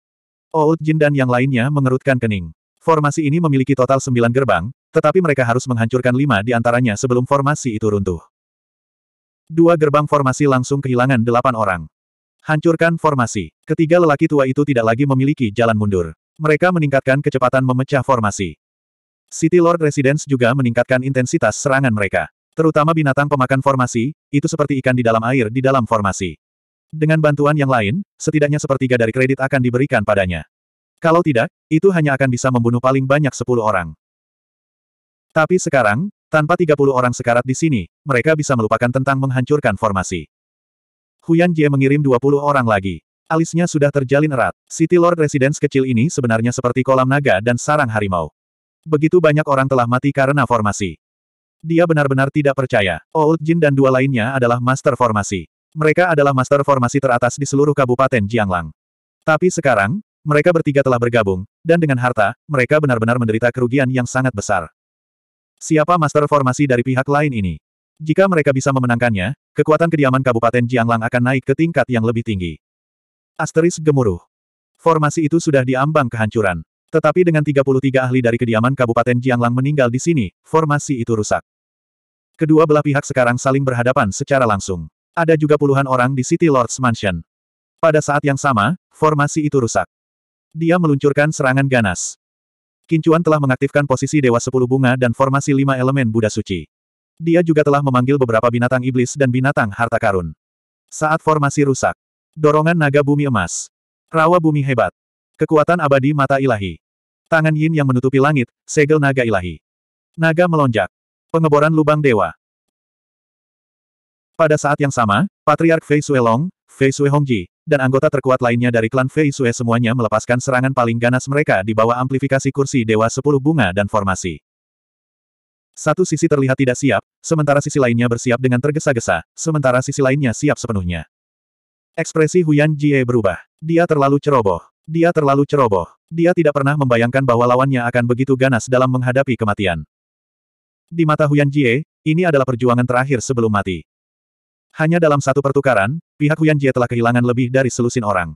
Old oh, Jin dan yang lainnya mengerutkan kening. Formasi ini memiliki total sembilan gerbang, tetapi mereka harus menghancurkan lima di antaranya sebelum formasi itu runtuh. Dua gerbang formasi langsung kehilangan delapan orang. Hancurkan formasi. Ketiga lelaki tua itu tidak lagi memiliki jalan mundur. Mereka meningkatkan kecepatan memecah formasi. City Lord Residence juga meningkatkan intensitas serangan mereka. Terutama binatang pemakan formasi, itu seperti ikan di dalam air di dalam formasi. Dengan bantuan yang lain, setidaknya sepertiga dari kredit akan diberikan padanya. Kalau tidak, itu hanya akan bisa membunuh paling banyak 10 orang. Tapi sekarang, tanpa 30 orang sekarat di sini, mereka bisa melupakan tentang menghancurkan formasi. Huyan Jie mengirim 20 orang lagi. Alisnya sudah terjalin erat. City Lord Residence kecil ini sebenarnya seperti kolam naga dan sarang harimau. Begitu banyak orang telah mati karena formasi. Dia benar-benar tidak percaya. Old Jin dan dua lainnya adalah master formasi. Mereka adalah master formasi teratas di seluruh Kabupaten Jianglang. Tapi sekarang, mereka bertiga telah bergabung, dan dengan harta, mereka benar-benar menderita kerugian yang sangat besar. Siapa master formasi dari pihak lain ini? Jika mereka bisa memenangkannya, kekuatan kediaman Kabupaten Jianglang akan naik ke tingkat yang lebih tinggi. Asteris gemuruh. Formasi itu sudah diambang kehancuran. Tetapi dengan 33 ahli dari kediaman Kabupaten Jianglang meninggal di sini, formasi itu rusak. Kedua belah pihak sekarang saling berhadapan secara langsung. Ada juga puluhan orang di City Lord's Mansion. Pada saat yang sama, formasi itu rusak. Dia meluncurkan serangan ganas. Kincuan telah mengaktifkan posisi Dewa Sepuluh Bunga dan formasi lima elemen Buddha Suci. Dia juga telah memanggil beberapa binatang iblis dan binatang harta karun. Saat formasi rusak. Dorongan naga bumi emas. Rawa bumi hebat. Kekuatan abadi mata ilahi. Tangan yin yang menutupi langit, segel naga ilahi. Naga melonjak. Pengeboran lubang dewa. Pada saat yang sama, Patriark Fei Sue Long, Fei Sue Hongji, dan anggota terkuat lainnya dari klan Fei Sue semuanya melepaskan serangan paling ganas mereka di bawah amplifikasi kursi Dewa Sepuluh Bunga dan formasi. Satu sisi terlihat tidak siap, sementara sisi lainnya bersiap dengan tergesa-gesa, sementara sisi lainnya siap sepenuhnya. Ekspresi Huyan Jie berubah. Dia terlalu ceroboh. Dia terlalu ceroboh. Dia tidak pernah membayangkan bahwa lawannya akan begitu ganas dalam menghadapi kematian. Di mata Huyan Jie, ini adalah perjuangan terakhir sebelum mati. Hanya dalam satu pertukaran, pihak Huyan Jie telah kehilangan lebih dari selusin orang.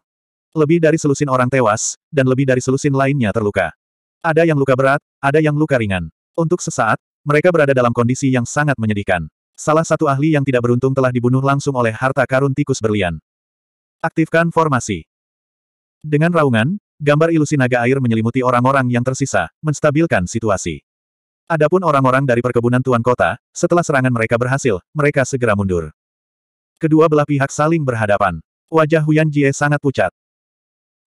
Lebih dari selusin orang tewas, dan lebih dari selusin lainnya terluka. Ada yang luka berat, ada yang luka ringan. Untuk sesaat, mereka berada dalam kondisi yang sangat menyedihkan. Salah satu ahli yang tidak beruntung telah dibunuh langsung oleh harta karun tikus berlian. Aktifkan formasi. Dengan raungan, gambar ilusi naga air menyelimuti orang-orang yang tersisa, menstabilkan situasi. Adapun orang-orang dari perkebunan Tuan Kota, setelah serangan mereka berhasil, mereka segera mundur. Kedua belah pihak saling berhadapan. Wajah Huyan Jie sangat pucat.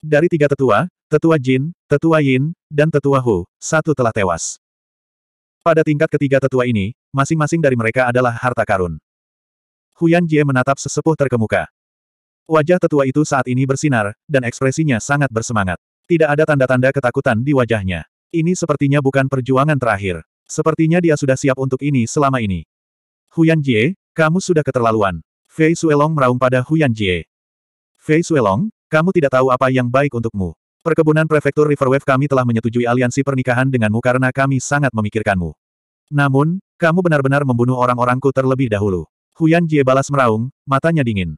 Dari tiga tetua, tetua Jin, tetua Yin, dan tetua Hu, satu telah tewas. Pada tingkat ketiga tetua ini, masing-masing dari mereka adalah harta karun. Huyan Jie menatap sesepuh terkemuka. Wajah tetua itu saat ini bersinar, dan ekspresinya sangat bersemangat. Tidak ada tanda-tanda ketakutan di wajahnya. Ini sepertinya bukan perjuangan terakhir. Sepertinya dia sudah siap untuk ini selama ini. Huyan Jie, kamu sudah keterlaluan. Fei Suelong meraung pada Huyan Jie. Fei Suelong, kamu tidak tahu apa yang baik untukmu. Perkebunan Prefektur Riverwave kami telah menyetujui aliansi pernikahan denganmu karena kami sangat memikirkanmu. Namun, kamu benar-benar membunuh orang-orangku terlebih dahulu. Huyan Jie balas meraung, matanya dingin.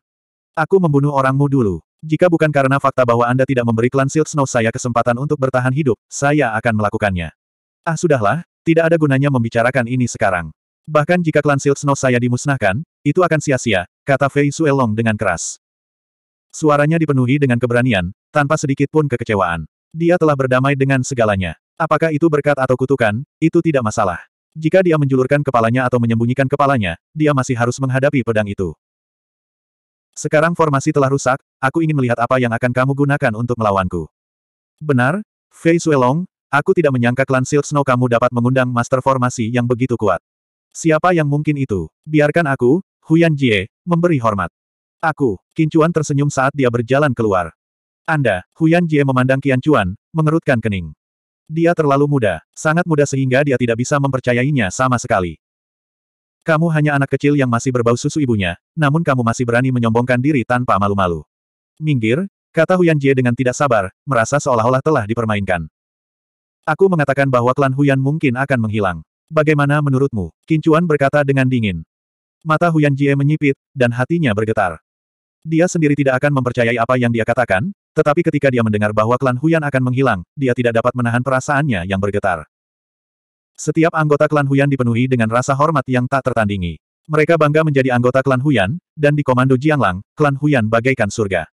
Aku membunuh orangmu dulu. Jika bukan karena fakta bahwa Anda tidak memberi klan Silk Snow saya kesempatan untuk bertahan hidup, saya akan melakukannya. Ah sudahlah, tidak ada gunanya membicarakan ini sekarang. Bahkan jika klan Silk Snow saya dimusnahkan, itu akan sia-sia, kata Fei Suelong dengan keras. Suaranya dipenuhi dengan keberanian, tanpa sedikit pun kekecewaan. Dia telah berdamai dengan segalanya. Apakah itu berkat atau kutukan, itu tidak masalah. Jika dia menjulurkan kepalanya atau menyembunyikan kepalanya, dia masih harus menghadapi pedang itu. Sekarang formasi telah rusak, aku ingin melihat apa yang akan kamu gunakan untuk melawanku. Benar, Fei Suelong, aku tidak menyangka klan Silk Snow kamu dapat mengundang master formasi yang begitu kuat. Siapa yang mungkin itu? Biarkan aku, Huyan Jie, memberi hormat. Aku, Kincuan tersenyum saat dia berjalan keluar. Anda, Huyan Jie memandang Qian Cuan, mengerutkan kening. Dia terlalu muda, sangat muda sehingga dia tidak bisa mempercayainya sama sekali. Kamu hanya anak kecil yang masih berbau susu ibunya, namun kamu masih berani menyombongkan diri tanpa malu-malu. Minggir, kata Huyan Jie dengan tidak sabar, merasa seolah-olah telah dipermainkan. Aku mengatakan bahwa klan Huyan mungkin akan menghilang. Bagaimana menurutmu? Kincuan berkata dengan dingin. Mata Huyan Jie menyipit, dan hatinya bergetar. Dia sendiri tidak akan mempercayai apa yang dia katakan, tetapi ketika dia mendengar bahwa klan Huyan akan menghilang, dia tidak dapat menahan perasaannya yang bergetar. Setiap anggota klan Huyan dipenuhi dengan rasa hormat yang tak tertandingi. Mereka bangga menjadi anggota klan Huyan, dan di komando Jianglang, klan Huyan bagaikan surga.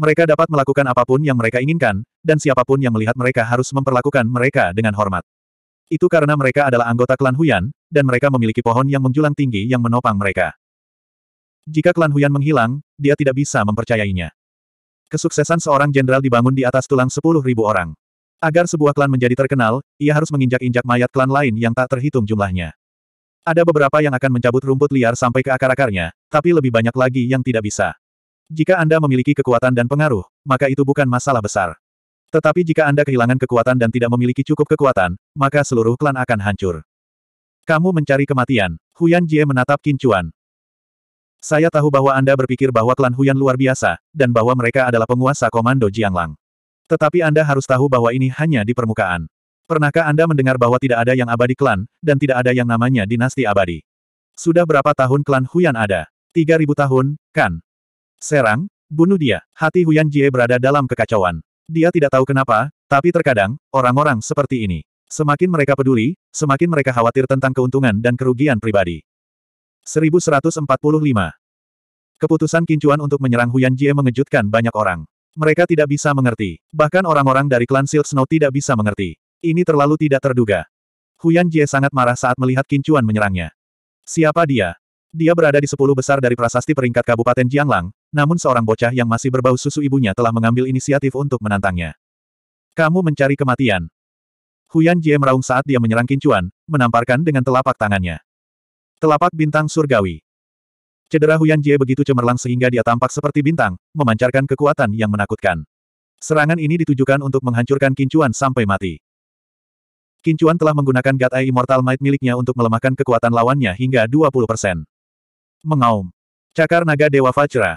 Mereka dapat melakukan apapun yang mereka inginkan, dan siapapun yang melihat mereka harus memperlakukan mereka dengan hormat. Itu karena mereka adalah anggota klan Huyan, dan mereka memiliki pohon yang menjulang tinggi yang menopang mereka. Jika klan Huyan menghilang, dia tidak bisa mempercayainya. Kesuksesan seorang jenderal dibangun di atas tulang sepuluh ribu orang. Agar sebuah klan menjadi terkenal, ia harus menginjak-injak mayat klan lain yang tak terhitung jumlahnya. Ada beberapa yang akan mencabut rumput liar sampai ke akar-akarnya, tapi lebih banyak lagi yang tidak bisa. Jika Anda memiliki kekuatan dan pengaruh, maka itu bukan masalah besar. Tetapi jika Anda kehilangan kekuatan dan tidak memiliki cukup kekuatan, maka seluruh klan akan hancur. Kamu mencari kematian. Huyan Jie menatap Kincuan. Saya tahu bahwa Anda berpikir bahwa klan Huyan luar biasa, dan bahwa mereka adalah penguasa komando Jianglang. Tetapi Anda harus tahu bahwa ini hanya di permukaan. Pernahkah Anda mendengar bahwa tidak ada yang abadi klan, dan tidak ada yang namanya dinasti abadi? Sudah berapa tahun klan Huyan ada? 3000 tahun, kan? Serang, bunuh dia. Hati Huyan Jie berada dalam kekacauan. Dia tidak tahu kenapa, tapi terkadang, orang-orang seperti ini. Semakin mereka peduli, semakin mereka khawatir tentang keuntungan dan kerugian pribadi. 1145 Keputusan Kincuan untuk menyerang Huyan Jie mengejutkan banyak orang. Mereka tidak bisa mengerti. Bahkan orang-orang dari klan Silk Snow tidak bisa mengerti. Ini terlalu tidak terduga. Huyan Jie sangat marah saat melihat Kincuan menyerangnya. Siapa dia? Dia berada di sepuluh besar dari prasasti peringkat Kabupaten Jianglang, namun seorang bocah yang masih berbau susu ibunya telah mengambil inisiatif untuk menantangnya. Kamu mencari kematian. Huyan Jie meraung saat dia menyerang Kincuan, menamparkan dengan telapak tangannya. Telapak bintang surgawi. Cedera Huyan Jie begitu cemerlang sehingga dia tampak seperti bintang, memancarkan kekuatan yang menakutkan. Serangan ini ditujukan untuk menghancurkan Kincuan sampai mati. Kincuan telah menggunakan God Eye Immortal Might miliknya untuk melemahkan kekuatan lawannya hingga 20%. Mengaum. Cakar naga Dewa Vajra.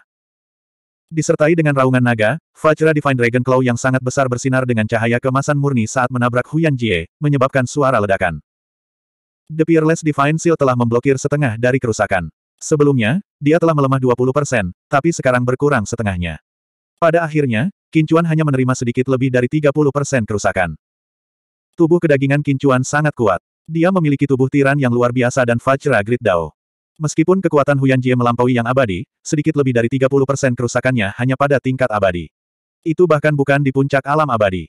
Disertai dengan raungan naga, fajra Divine Dragon Claw yang sangat besar bersinar dengan cahaya kemasan murni saat menabrak Huyan Jie, menyebabkan suara ledakan. The Peerless Divine Seal telah memblokir setengah dari kerusakan. Sebelumnya, dia telah melemah 20%, tapi sekarang berkurang setengahnya. Pada akhirnya, Kincuan hanya menerima sedikit lebih dari 30% kerusakan. Tubuh kedagingan Kincuan sangat kuat. Dia memiliki tubuh tiran yang luar biasa dan fajra Grid Dao. Meskipun kekuatan Huyan Jie melampaui yang abadi, sedikit lebih dari 30% kerusakannya hanya pada tingkat abadi. Itu bahkan bukan di puncak alam abadi.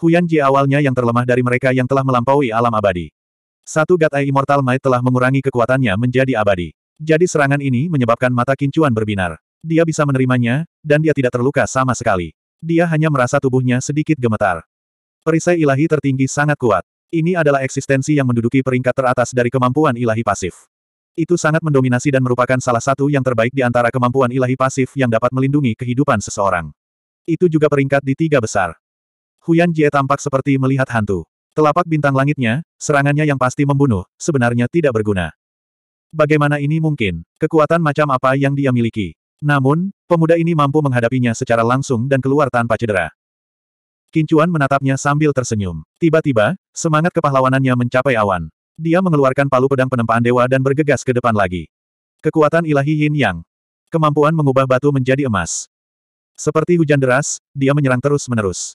Huyan Jie awalnya yang terlemah dari mereka yang telah melampaui alam abadi. Satu air Immortal Might telah mengurangi kekuatannya menjadi abadi. Jadi serangan ini menyebabkan mata kincuan berbinar. Dia bisa menerimanya, dan dia tidak terluka sama sekali. Dia hanya merasa tubuhnya sedikit gemetar. Perisai ilahi tertinggi sangat kuat. Ini adalah eksistensi yang menduduki peringkat teratas dari kemampuan ilahi pasif. Itu sangat mendominasi dan merupakan salah satu yang terbaik di antara kemampuan ilahi pasif yang dapat melindungi kehidupan seseorang. Itu juga peringkat di tiga besar. Huyan Jie tampak seperti melihat hantu. Telapak bintang langitnya, serangannya yang pasti membunuh, sebenarnya tidak berguna. Bagaimana ini mungkin? Kekuatan macam apa yang dia miliki? Namun, pemuda ini mampu menghadapinya secara langsung dan keluar tanpa cedera. Kincuan menatapnya sambil tersenyum. Tiba-tiba, semangat kepahlawanannya mencapai awan. Dia mengeluarkan palu pedang penempaan dewa dan bergegas ke depan lagi. Kekuatan ilahi Yin Yang. Kemampuan mengubah batu menjadi emas. Seperti hujan deras, dia menyerang terus-menerus.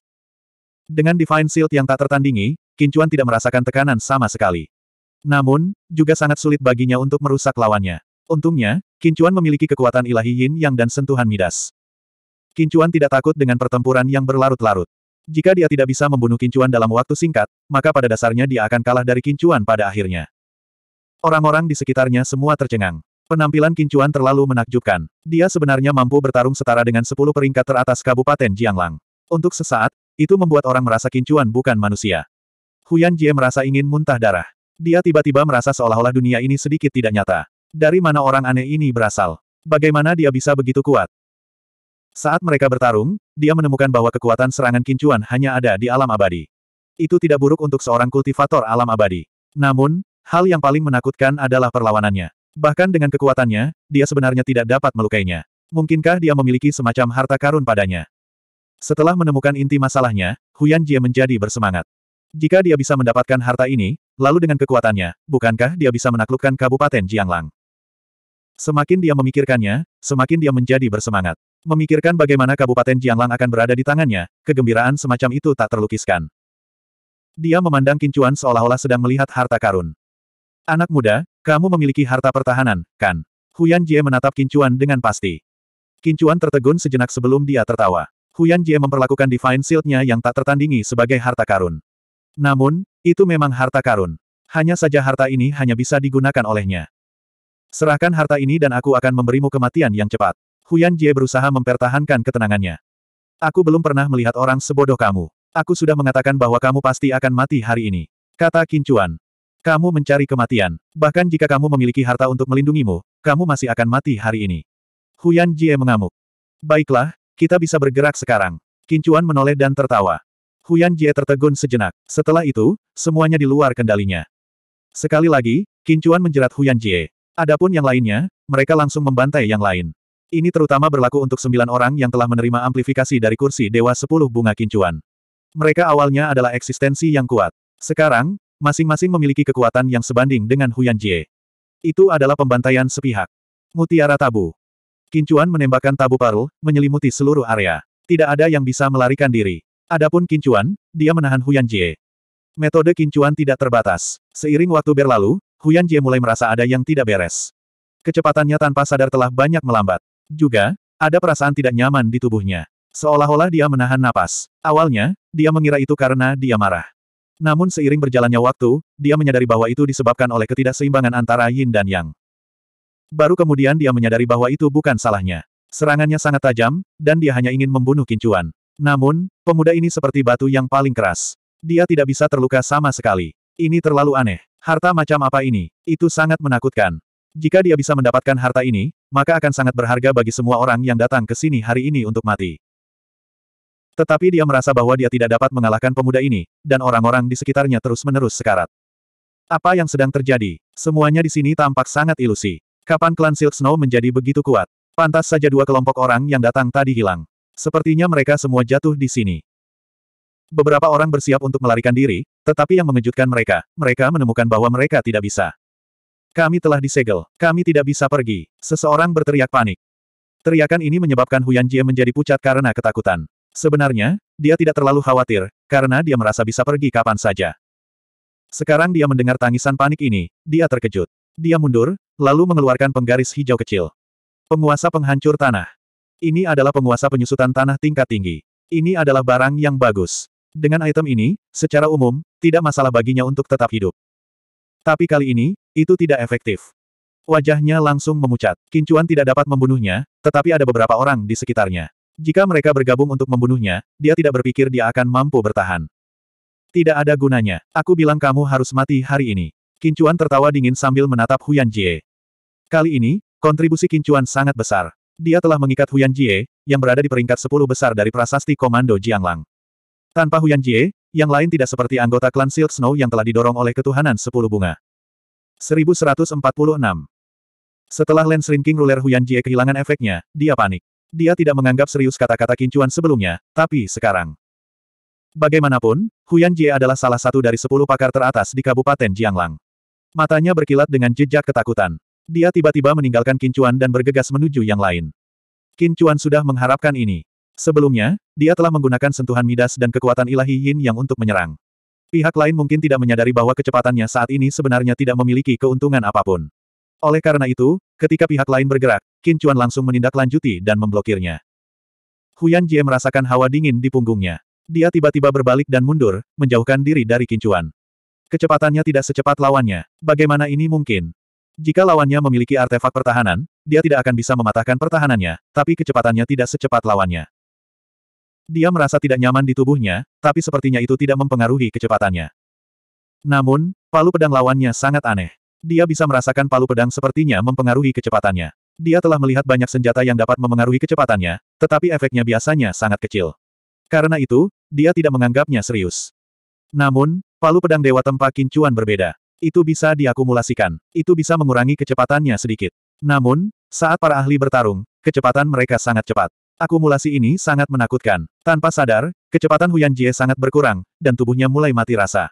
Dengan Divine Shield yang tak tertandingi, Kincuan tidak merasakan tekanan sama sekali. Namun, juga sangat sulit baginya untuk merusak lawannya. Untungnya, Kincuan memiliki kekuatan ilahi Yin Yang dan sentuhan Midas. Kincuan tidak takut dengan pertempuran yang berlarut-larut. Jika dia tidak bisa membunuh Kincuan dalam waktu singkat, maka pada dasarnya dia akan kalah dari Kincuan pada akhirnya. Orang-orang di sekitarnya semua tercengang. Penampilan Kincuan terlalu menakjubkan. Dia sebenarnya mampu bertarung setara dengan 10 peringkat teratas Kabupaten Jianglang. Untuk sesaat, itu membuat orang merasa Kincuan bukan manusia. Huyan Jie merasa ingin muntah darah. Dia tiba-tiba merasa seolah-olah dunia ini sedikit tidak nyata. Dari mana orang aneh ini berasal? Bagaimana dia bisa begitu kuat? Saat mereka bertarung, dia menemukan bahwa kekuatan serangan kincuan hanya ada di alam abadi. Itu tidak buruk untuk seorang kultivator alam abadi. Namun, hal yang paling menakutkan adalah perlawanannya. Bahkan dengan kekuatannya, dia sebenarnya tidak dapat melukainya. Mungkinkah dia memiliki semacam harta karun padanya? Setelah menemukan inti masalahnya, Huyan Jie menjadi bersemangat. Jika dia bisa mendapatkan harta ini, lalu dengan kekuatannya, bukankah dia bisa menaklukkan Kabupaten Jianglang? Semakin dia memikirkannya, semakin dia menjadi bersemangat. Memikirkan bagaimana Kabupaten Jianglang akan berada di tangannya, kegembiraan semacam itu tak terlukiskan. Dia memandang Kincuan seolah-olah sedang melihat harta karun. Anak muda, kamu memiliki harta pertahanan, kan? Huyan Jie menatap Kincuan dengan pasti. Kincuan tertegun sejenak sebelum dia tertawa. Huyan Jie memperlakukan Divine Shield-nya yang tak tertandingi sebagai harta karun. Namun, itu memang harta karun. Hanya saja harta ini hanya bisa digunakan olehnya. Serahkan harta ini dan aku akan memberimu kematian yang cepat. Huyan Jie berusaha mempertahankan ketenangannya. Aku belum pernah melihat orang sebodoh kamu. Aku sudah mengatakan bahwa kamu pasti akan mati hari ini. Kata Kincuan. Kamu mencari kematian. Bahkan jika kamu memiliki harta untuk melindungimu, kamu masih akan mati hari ini. Huyan Jie mengamuk. Baiklah, kita bisa bergerak sekarang. Kincuan menoleh dan tertawa. Huyan Jie tertegun sejenak. Setelah itu, semuanya di luar kendalinya. Sekali lagi, Kincuan menjerat Huyan Jie. Adapun yang lainnya, mereka langsung membantai yang lain. Ini terutama berlaku untuk sembilan orang yang telah menerima amplifikasi dari kursi Dewa Sepuluh Bunga Kincuan. Mereka awalnya adalah eksistensi yang kuat. Sekarang, masing-masing memiliki kekuatan yang sebanding dengan Huyan Jie. Itu adalah pembantaian sepihak. Mutiara Tabu. Kincuan menembakkan tabu parul, menyelimuti seluruh area. Tidak ada yang bisa melarikan diri. Adapun Kincuan, dia menahan Huyan Jie. Metode Kincuan tidak terbatas. Seiring waktu berlalu, Huyan Jie mulai merasa ada yang tidak beres. Kecepatannya tanpa sadar telah banyak melambat. Juga, ada perasaan tidak nyaman di tubuhnya. Seolah-olah dia menahan napas. Awalnya, dia mengira itu karena dia marah. Namun seiring berjalannya waktu, dia menyadari bahwa itu disebabkan oleh ketidakseimbangan antara yin dan yang. Baru kemudian dia menyadari bahwa itu bukan salahnya. Serangannya sangat tajam, dan dia hanya ingin membunuh kincuan. Namun, pemuda ini seperti batu yang paling keras. Dia tidak bisa terluka sama sekali. Ini terlalu aneh. Harta macam apa ini? Itu sangat menakutkan. Jika dia bisa mendapatkan harta ini, maka akan sangat berharga bagi semua orang yang datang ke sini hari ini untuk mati. Tetapi dia merasa bahwa dia tidak dapat mengalahkan pemuda ini, dan orang-orang di sekitarnya terus-menerus sekarat. Apa yang sedang terjadi? Semuanya di sini tampak sangat ilusi. Kapan klan Silk Snow menjadi begitu kuat? Pantas saja dua kelompok orang yang datang tadi hilang. Sepertinya mereka semua jatuh di sini. Beberapa orang bersiap untuk melarikan diri, tetapi yang mengejutkan mereka, mereka menemukan bahwa mereka tidak bisa. Kami telah disegel. Kami tidak bisa pergi. Seseorang berteriak panik. Teriakan ini menyebabkan Huyan Jie menjadi pucat karena ketakutan. Sebenarnya, dia tidak terlalu khawatir, karena dia merasa bisa pergi kapan saja. Sekarang dia mendengar tangisan panik ini, dia terkejut. Dia mundur, lalu mengeluarkan penggaris hijau kecil. Penguasa penghancur tanah. Ini adalah penguasa penyusutan tanah tingkat tinggi. Ini adalah barang yang bagus. Dengan item ini, secara umum, tidak masalah baginya untuk tetap hidup. Tapi kali ini, itu tidak efektif. Wajahnya langsung memucat. Kincuan tidak dapat membunuhnya, tetapi ada beberapa orang di sekitarnya. Jika mereka bergabung untuk membunuhnya, dia tidak berpikir dia akan mampu bertahan. Tidak ada gunanya. Aku bilang kamu harus mati hari ini. Kincuan tertawa dingin sambil menatap Huyan Jie. Kali ini, kontribusi Kincuan sangat besar. Dia telah mengikat Huyan Jie, yang berada di peringkat 10 besar dari prasasti Komando Jianglang. Tanpa Huyan Jie, yang lain tidak seperti anggota klan Silk Snow yang telah didorong oleh ketuhanan 10 bunga. 1146. Setelah lens ringking ruler Huyan Jie kehilangan efeknya, dia panik. Dia tidak menganggap serius kata-kata kincuan sebelumnya, tapi sekarang. Bagaimanapun, Huyan Jie adalah salah satu dari sepuluh pakar teratas di Kabupaten Jianglang. Matanya berkilat dengan jejak ketakutan. Dia tiba-tiba meninggalkan kincuan dan bergegas menuju yang lain. Kincuan sudah mengharapkan ini. Sebelumnya, dia telah menggunakan sentuhan Midas dan kekuatan ilahi Yin yang untuk menyerang. Pihak lain mungkin tidak menyadari bahwa kecepatannya saat ini sebenarnya tidak memiliki keuntungan apapun. Oleh karena itu, ketika pihak lain bergerak, Qin Chuan langsung menindaklanjuti dan memblokirnya. Huyan Jie merasakan hawa dingin di punggungnya. Dia tiba-tiba berbalik dan mundur, menjauhkan diri dari Qin Chuan. Kecepatannya tidak secepat lawannya. Bagaimana ini mungkin? Jika lawannya memiliki artefak pertahanan, dia tidak akan bisa mematahkan pertahanannya, tapi kecepatannya tidak secepat lawannya. Dia merasa tidak nyaman di tubuhnya, tapi sepertinya itu tidak mempengaruhi kecepatannya. Namun, palu pedang lawannya sangat aneh. Dia bisa merasakan palu pedang sepertinya mempengaruhi kecepatannya. Dia telah melihat banyak senjata yang dapat memengaruhi kecepatannya, tetapi efeknya biasanya sangat kecil. Karena itu, dia tidak menganggapnya serius. Namun, palu pedang Dewa Tempa Kincuan berbeda. Itu bisa diakumulasikan. Itu bisa mengurangi kecepatannya sedikit. Namun, saat para ahli bertarung, kecepatan mereka sangat cepat. Akumulasi ini sangat menakutkan. Tanpa sadar, kecepatan Huyan Jie sangat berkurang, dan tubuhnya mulai mati rasa.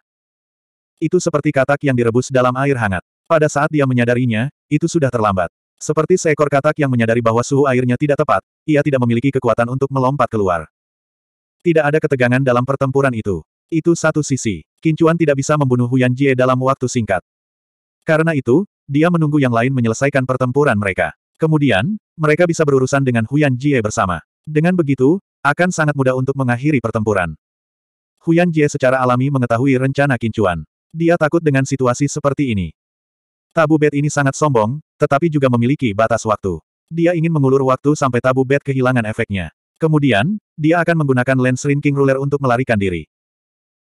Itu seperti katak yang direbus dalam air hangat. Pada saat dia menyadarinya, itu sudah terlambat. Seperti seekor katak yang menyadari bahwa suhu airnya tidak tepat, ia tidak memiliki kekuatan untuk melompat keluar. Tidak ada ketegangan dalam pertempuran itu. Itu satu sisi. Kincuan tidak bisa membunuh Huyan Jie dalam waktu singkat. Karena itu, dia menunggu yang lain menyelesaikan pertempuran mereka. Kemudian, mereka bisa berurusan dengan Huyan Jie bersama. Dengan begitu, akan sangat mudah untuk mengakhiri pertempuran. Huyan Jie secara alami mengetahui rencana Kincuan. Dia takut dengan situasi seperti ini. Tabu bed ini sangat sombong, tetapi juga memiliki batas waktu. Dia ingin mengulur waktu sampai tabu bed kehilangan efeknya. Kemudian, dia akan menggunakan lens ringking Ruler untuk melarikan diri.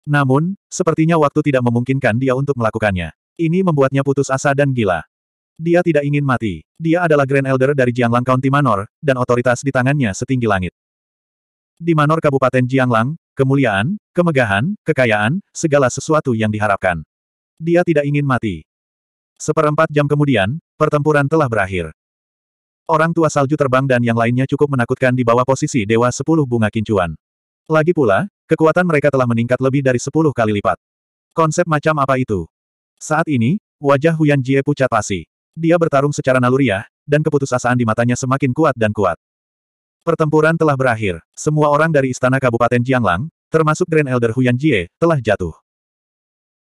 Namun, sepertinya waktu tidak memungkinkan dia untuk melakukannya. Ini membuatnya putus asa dan gila. Dia tidak ingin mati. Dia adalah Grand Elder dari Jianglang County Manor, dan otoritas di tangannya setinggi langit. Di Manor Kabupaten Jianglang, kemuliaan, kemegahan, kekayaan, segala sesuatu yang diharapkan. Dia tidak ingin mati. Seperempat jam kemudian, pertempuran telah berakhir. Orang tua salju terbang dan yang lainnya cukup menakutkan di bawah posisi Dewa Sepuluh Bunga Kincuan. Lagi pula, kekuatan mereka telah meningkat lebih dari sepuluh kali lipat. Konsep macam apa itu? Saat ini, wajah Huyan Jie pucat pasi. Dia bertarung secara naluriah, dan keputusasaan di matanya semakin kuat dan kuat. Pertempuran telah berakhir. Semua orang dari Istana Kabupaten Jianglang, termasuk Grand Elder Huyan Jie, telah jatuh.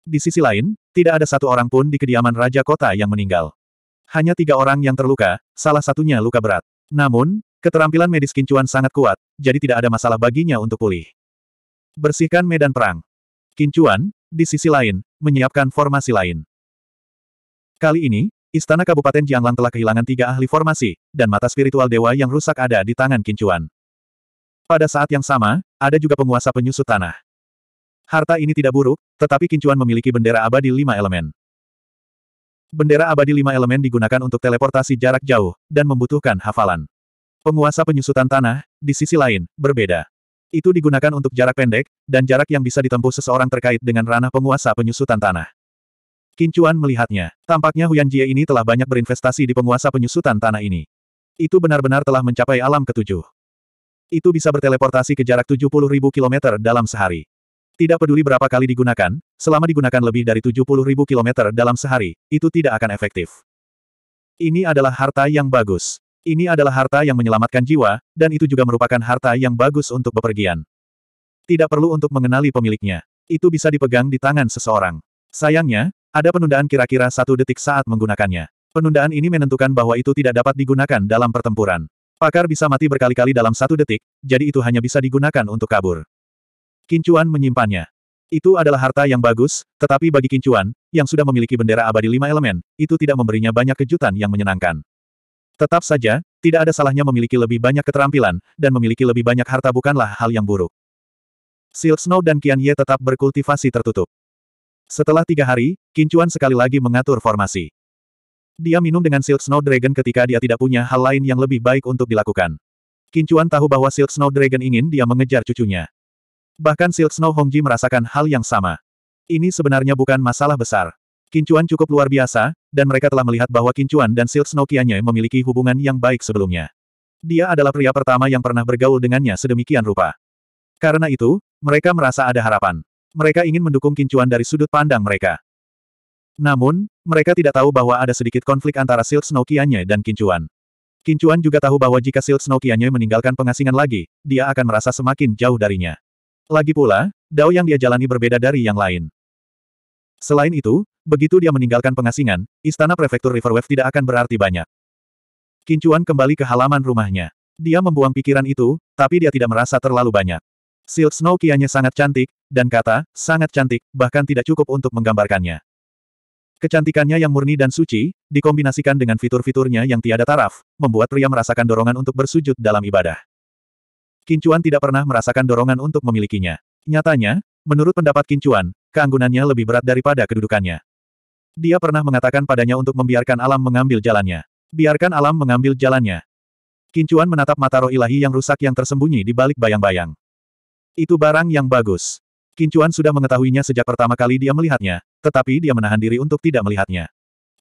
Di sisi lain, tidak ada satu orang pun di kediaman Raja Kota yang meninggal. Hanya tiga orang yang terluka, salah satunya luka berat. Namun, keterampilan medis Kincuan sangat kuat, jadi tidak ada masalah baginya untuk pulih. Bersihkan medan perang. Kincuan, di sisi lain, menyiapkan formasi lain. Kali ini, Istana Kabupaten Jianglang telah kehilangan tiga ahli formasi, dan mata spiritual dewa yang rusak ada di tangan Kincuan. Pada saat yang sama, ada juga penguasa penyusut tanah. Harta ini tidak buruk, tetapi Kincuan memiliki bendera abadi lima elemen. Bendera abadi lima elemen digunakan untuk teleportasi jarak jauh, dan membutuhkan hafalan. Penguasa penyusutan tanah, di sisi lain, berbeda. Itu digunakan untuk jarak pendek, dan jarak yang bisa ditempuh seseorang terkait dengan ranah penguasa penyusutan tanah. Kincuan melihatnya. Tampaknya Huyan Jie ini telah banyak berinvestasi di penguasa penyusutan tanah ini. Itu benar-benar telah mencapai alam ketujuh. Itu bisa berteleportasi ke jarak ribu kilometer dalam sehari. Tidak peduli berapa kali digunakan, selama digunakan lebih dari ribu kilometer dalam sehari, itu tidak akan efektif. Ini adalah harta yang bagus. Ini adalah harta yang menyelamatkan jiwa, dan itu juga merupakan harta yang bagus untuk bepergian. Tidak perlu untuk mengenali pemiliknya. Itu bisa dipegang di tangan seseorang. Sayangnya, ada penundaan kira-kira satu detik saat menggunakannya. Penundaan ini menentukan bahwa itu tidak dapat digunakan dalam pertempuran. Pakar bisa mati berkali-kali dalam satu detik, jadi itu hanya bisa digunakan untuk kabur. Kincuan menyimpannya. Itu adalah harta yang bagus, tetapi bagi Kincuan, yang sudah memiliki bendera abadi lima elemen, itu tidak memberinya banyak kejutan yang menyenangkan. Tetap saja, tidak ada salahnya memiliki lebih banyak keterampilan, dan memiliki lebih banyak harta bukanlah hal yang buruk. Silk Snow dan Qian Ye tetap berkultivasi tertutup. Setelah tiga hari, Kincuan sekali lagi mengatur formasi. Dia minum dengan Silk Snow Dragon ketika dia tidak punya hal lain yang lebih baik untuk dilakukan. Kincuan tahu bahwa Silk Snow Dragon ingin dia mengejar cucunya. Bahkan Silk Snow Hongji merasakan hal yang sama. Ini sebenarnya bukan masalah besar. Kincuan cukup luar biasa, dan mereka telah melihat bahwa Kincuan dan Silk Snow Kianye memiliki hubungan yang baik sebelumnya. Dia adalah pria pertama yang pernah bergaul dengannya sedemikian rupa. Karena itu, mereka merasa ada harapan mereka ingin mendukung kincuan dari sudut pandang mereka. Namun, mereka tidak tahu bahwa ada sedikit konflik antara Silk Snow Kianye dan kincuan. Kincuan juga tahu bahwa jika Silk Snow Kianye meninggalkan pengasingan lagi, dia akan merasa semakin jauh darinya. Lagi pula, dao yang dia jalani berbeda dari yang lain. Selain itu, begitu dia meninggalkan pengasingan, istana prefektur Riverwave tidak akan berarti banyak. Kincuan kembali ke halaman rumahnya. Dia membuang pikiran itu, tapi dia tidak merasa terlalu banyak. Silk Snow kianya sangat cantik, dan kata, sangat cantik, bahkan tidak cukup untuk menggambarkannya. Kecantikannya yang murni dan suci, dikombinasikan dengan fitur-fiturnya yang tiada taraf, membuat pria merasakan dorongan untuk bersujud dalam ibadah. Kincuan tidak pernah merasakan dorongan untuk memilikinya. Nyatanya, menurut pendapat Kincuan, keanggunannya lebih berat daripada kedudukannya. Dia pernah mengatakan padanya untuk membiarkan alam mengambil jalannya. Biarkan alam mengambil jalannya. Kincuan menatap mata roh ilahi yang rusak yang tersembunyi di balik bayang-bayang. Itu barang yang bagus. Kincuan sudah mengetahuinya sejak pertama kali dia melihatnya, tetapi dia menahan diri untuk tidak melihatnya.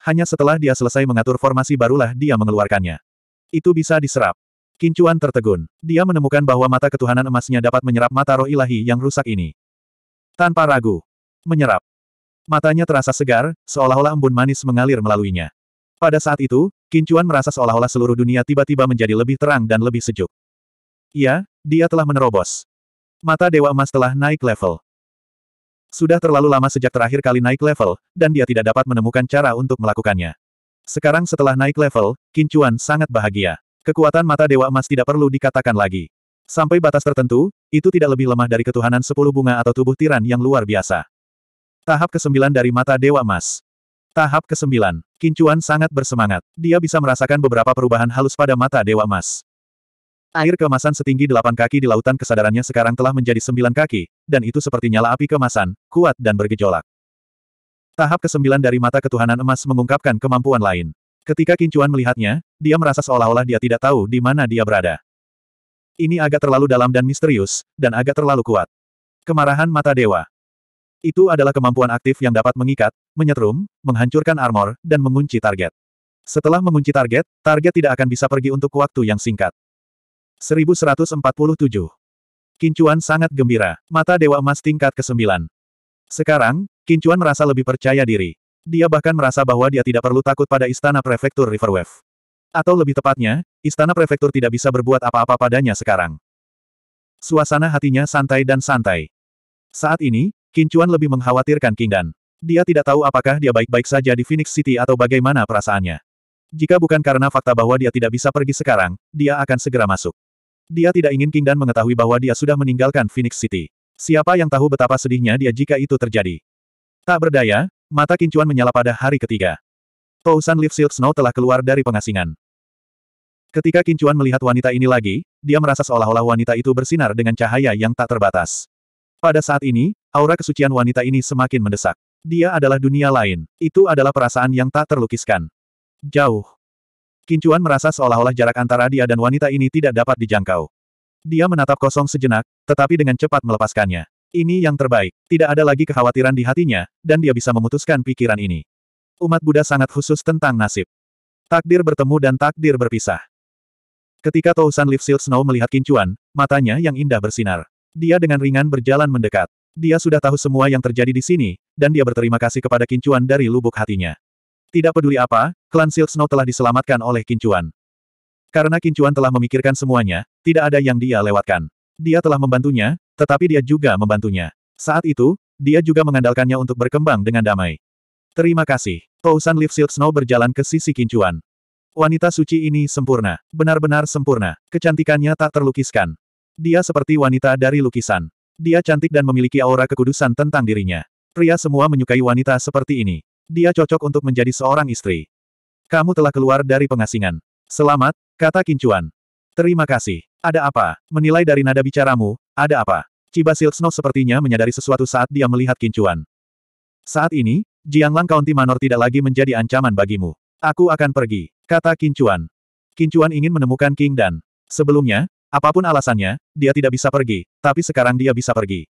Hanya setelah dia selesai mengatur formasi barulah dia mengeluarkannya. Itu bisa diserap. Kincuan tertegun. Dia menemukan bahwa mata ketuhanan emasnya dapat menyerap mata roh ilahi yang rusak ini. Tanpa ragu. Menyerap. Matanya terasa segar, seolah-olah embun manis mengalir melaluinya. Pada saat itu, Kincuan merasa seolah-olah seluruh dunia tiba-tiba menjadi lebih terang dan lebih sejuk. Iya, dia telah menerobos. Mata Dewa Emas telah naik level. Sudah terlalu lama sejak terakhir kali naik level, dan dia tidak dapat menemukan cara untuk melakukannya. Sekarang setelah naik level, Kincuan sangat bahagia. Kekuatan mata Dewa Emas tidak perlu dikatakan lagi. Sampai batas tertentu, itu tidak lebih lemah dari ketuhanan sepuluh bunga atau tubuh tiran yang luar biasa. Tahap ke-9 dari mata Dewa Emas. Tahap ke-9. Kincuan sangat bersemangat. Dia bisa merasakan beberapa perubahan halus pada mata Dewa Emas. Air kemasan setinggi delapan kaki di lautan kesadarannya sekarang telah menjadi sembilan kaki, dan itu seperti nyala api kemasan, kuat dan bergejolak. Tahap kesembilan dari mata ketuhanan emas mengungkapkan kemampuan lain. Ketika Kincuan melihatnya, dia merasa seolah-olah dia tidak tahu di mana dia berada. Ini agak terlalu dalam dan misterius, dan agak terlalu kuat. Kemarahan mata dewa. Itu adalah kemampuan aktif yang dapat mengikat, menyetrum, menghancurkan armor, dan mengunci target. Setelah mengunci target, target tidak akan bisa pergi untuk waktu yang singkat. 1147. Kincuan sangat gembira. Mata Dewa Emas tingkat ke-9. Sekarang, Kincuan merasa lebih percaya diri. Dia bahkan merasa bahwa dia tidak perlu takut pada istana prefektur Riverwave. Atau lebih tepatnya, istana prefektur tidak bisa berbuat apa-apa padanya sekarang. Suasana hatinya santai dan santai. Saat ini, Kincuan lebih mengkhawatirkan Kingdan. Dia tidak tahu apakah dia baik-baik saja di Phoenix City atau bagaimana perasaannya. Jika bukan karena fakta bahwa dia tidak bisa pergi sekarang, dia akan segera masuk. Dia tidak ingin King Dan mengetahui bahwa dia sudah meninggalkan Phoenix City. Siapa yang tahu betapa sedihnya dia jika itu terjadi. Tak berdaya, mata Kincuan menyala pada hari ketiga. Tousan Leaf Silk Snow telah keluar dari pengasingan. Ketika Kincuan melihat wanita ini lagi, dia merasa seolah-olah wanita itu bersinar dengan cahaya yang tak terbatas. Pada saat ini, aura kesucian wanita ini semakin mendesak. Dia adalah dunia lain. Itu adalah perasaan yang tak terlukiskan. Jauh. Kincuan merasa seolah-olah jarak antara dia dan wanita ini tidak dapat dijangkau. Dia menatap kosong sejenak, tetapi dengan cepat melepaskannya. Ini yang terbaik. Tidak ada lagi kekhawatiran di hatinya, dan dia bisa memutuskan pikiran ini. Umat Buddha sangat khusus tentang nasib. Takdir bertemu dan takdir berpisah. Ketika Tousan Leaf Silk Snow melihat Kincuan, matanya yang indah bersinar. Dia dengan ringan berjalan mendekat. Dia sudah tahu semua yang terjadi di sini, dan dia berterima kasih kepada Kincuan dari lubuk hatinya. Tidak peduli apa, klan Silk Snow telah diselamatkan oleh Kincuan. Karena Kincuan telah memikirkan semuanya, tidak ada yang dia lewatkan. Dia telah membantunya, tetapi dia juga membantunya. Saat itu, dia juga mengandalkannya untuk berkembang dengan damai. Terima kasih. Tousan Lift Silk Snow berjalan ke sisi Kincuan. Wanita suci ini sempurna. Benar-benar sempurna. Kecantikannya tak terlukiskan. Dia seperti wanita dari lukisan. Dia cantik dan memiliki aura kekudusan tentang dirinya. Pria semua menyukai wanita seperti ini. Dia cocok untuk menjadi seorang istri. Kamu telah keluar dari pengasingan. Selamat, kata Kincuan. Terima kasih. Ada apa? Menilai dari nada bicaramu, ada apa? Ciba Silksno sepertinya menyadari sesuatu saat dia melihat Kincuan. Saat ini, Jianglang County Manor tidak lagi menjadi ancaman bagimu. Aku akan pergi, kata Kincuan. Kincuan ingin menemukan King Dan. Sebelumnya, apapun alasannya, dia tidak bisa pergi, tapi sekarang dia bisa pergi.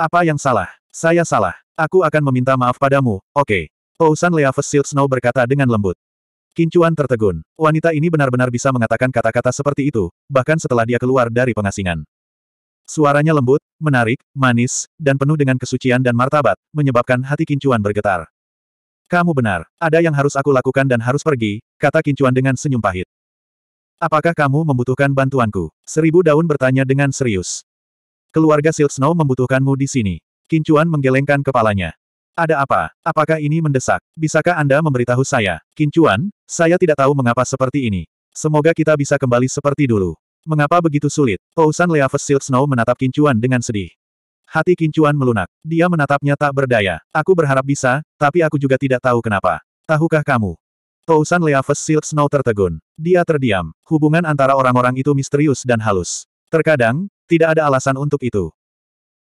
Apa yang salah? Saya salah. Aku akan meminta maaf padamu, oke. Okay. Ousan Leaves Silk Snow berkata dengan lembut. Kincuan tertegun. Wanita ini benar-benar bisa mengatakan kata-kata seperti itu, bahkan setelah dia keluar dari pengasingan. Suaranya lembut, menarik, manis, dan penuh dengan kesucian dan martabat, menyebabkan hati Kincuan bergetar. Kamu benar, ada yang harus aku lakukan dan harus pergi, kata Kincuan dengan senyum pahit. Apakah kamu membutuhkan bantuanku? Seribu daun bertanya dengan serius. Keluarga Silk Snow membutuhkanmu di sini. Kincuan menggelengkan kepalanya. Ada apa? Apakah ini mendesak? Bisakah Anda memberitahu saya? Kincuan, saya tidak tahu mengapa seperti ini. Semoga kita bisa kembali seperti dulu. Mengapa begitu sulit? Pousan oh, Leaves Silk Snow menatap Kincuan dengan sedih. Hati Kincuan melunak. Dia menatapnya tak berdaya. Aku berharap bisa, tapi aku juga tidak tahu kenapa. Tahukah kamu? Pousan oh, Leaves Silk Snow tertegun. Dia terdiam. Hubungan antara orang-orang itu misterius dan halus. Terkadang, tidak ada alasan untuk itu.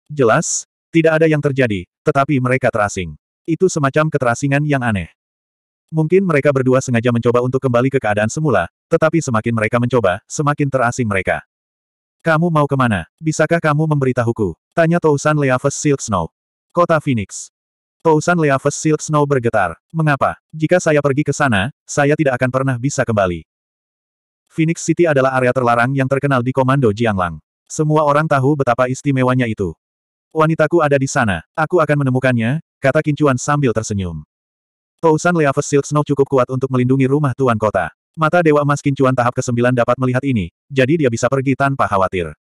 Jelas, tidak ada yang terjadi, tetapi mereka terasing. Itu semacam keterasingan yang aneh. Mungkin mereka berdua sengaja mencoba untuk kembali ke keadaan semula, tetapi semakin mereka mencoba, semakin terasing mereka. Kamu mau kemana? Bisakah kamu memberitahuku? Tanya Tousan Leaves Silk Snow. Kota Phoenix. Tousan Leaves Silk Snow bergetar. Mengapa? Jika saya pergi ke sana, saya tidak akan pernah bisa kembali. Phoenix City adalah area terlarang yang terkenal di Komando Jianglang. Semua orang tahu betapa istimewanya itu. Wanitaku ada di sana. Aku akan menemukannya, kata Kincuan sambil tersenyum. Tousan Leaves Silk Snow cukup kuat untuk melindungi rumah tuan kota. Mata Dewa Emas Kincuan tahap ke-9 dapat melihat ini, jadi dia bisa pergi tanpa khawatir.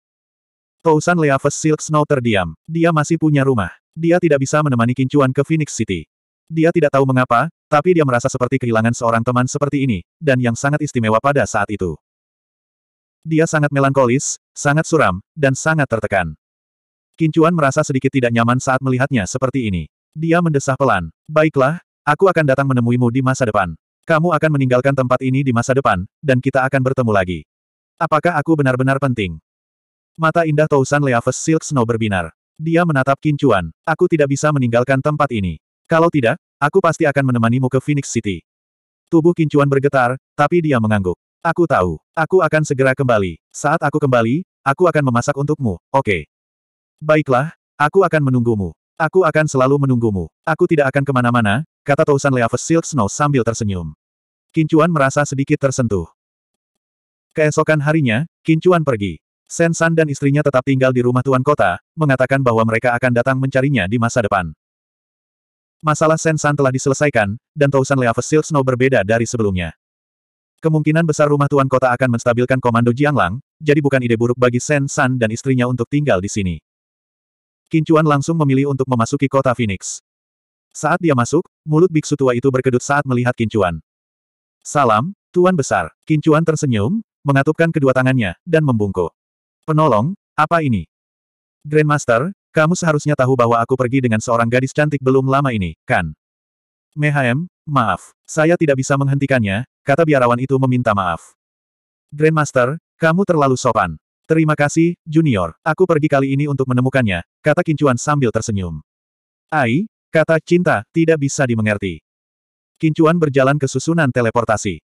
Tousan Leaves Silk Snow terdiam. Dia masih punya rumah. Dia tidak bisa menemani Kincuan ke Phoenix City. Dia tidak tahu mengapa, tapi dia merasa seperti kehilangan seorang teman seperti ini, dan yang sangat istimewa pada saat itu. Dia sangat melankolis, sangat suram, dan sangat tertekan. Kincuan merasa sedikit tidak nyaman saat melihatnya seperti ini. Dia mendesah pelan. Baiklah, aku akan datang menemuimu di masa depan. Kamu akan meninggalkan tempat ini di masa depan, dan kita akan bertemu lagi. Apakah aku benar-benar penting? Mata indah Tousan Leaves Silk Snow berbinar. Dia menatap Kincuan. Aku tidak bisa meninggalkan tempat ini. Kalau tidak, aku pasti akan menemanimu ke Phoenix City. Tubuh Kincuan bergetar, tapi dia mengangguk. Aku tahu. Aku akan segera kembali. Saat aku kembali, aku akan memasak untukmu, oke? Okay. Baiklah, aku akan menunggumu. Aku akan selalu menunggumu. Aku tidak akan kemana-mana, kata Tousan Leaves Silk Snow sambil tersenyum. Kincuan merasa sedikit tersentuh. Keesokan harinya, Kincuan pergi. Sen San dan istrinya tetap tinggal di rumah tuan kota, mengatakan bahwa mereka akan datang mencarinya di masa depan. Masalah Sen San telah diselesaikan, dan Tousan Leaves Silk Snow berbeda dari sebelumnya. Kemungkinan besar rumah tuan kota akan menstabilkan komando Jianglang, jadi bukan ide buruk bagi Shen San dan istrinya untuk tinggal di sini. Kincuan langsung memilih untuk memasuki kota Phoenix. Saat dia masuk, mulut biksu tua itu berkedut saat melihat Kincuan. Salam, Tuan Besar. Kincuan tersenyum, mengatupkan kedua tangannya, dan membungkuk. Penolong, apa ini? Grandmaster, kamu seharusnya tahu bahwa aku pergi dengan seorang gadis cantik belum lama ini, kan? Mehaem, maaf, saya tidak bisa menghentikannya, kata biarawan itu meminta maaf. Grandmaster, kamu terlalu sopan. Terima kasih, Junior. Aku pergi kali ini untuk menemukannya, kata Kincuan sambil tersenyum. Ai, kata cinta, tidak bisa dimengerti. Kincuan berjalan ke susunan teleportasi.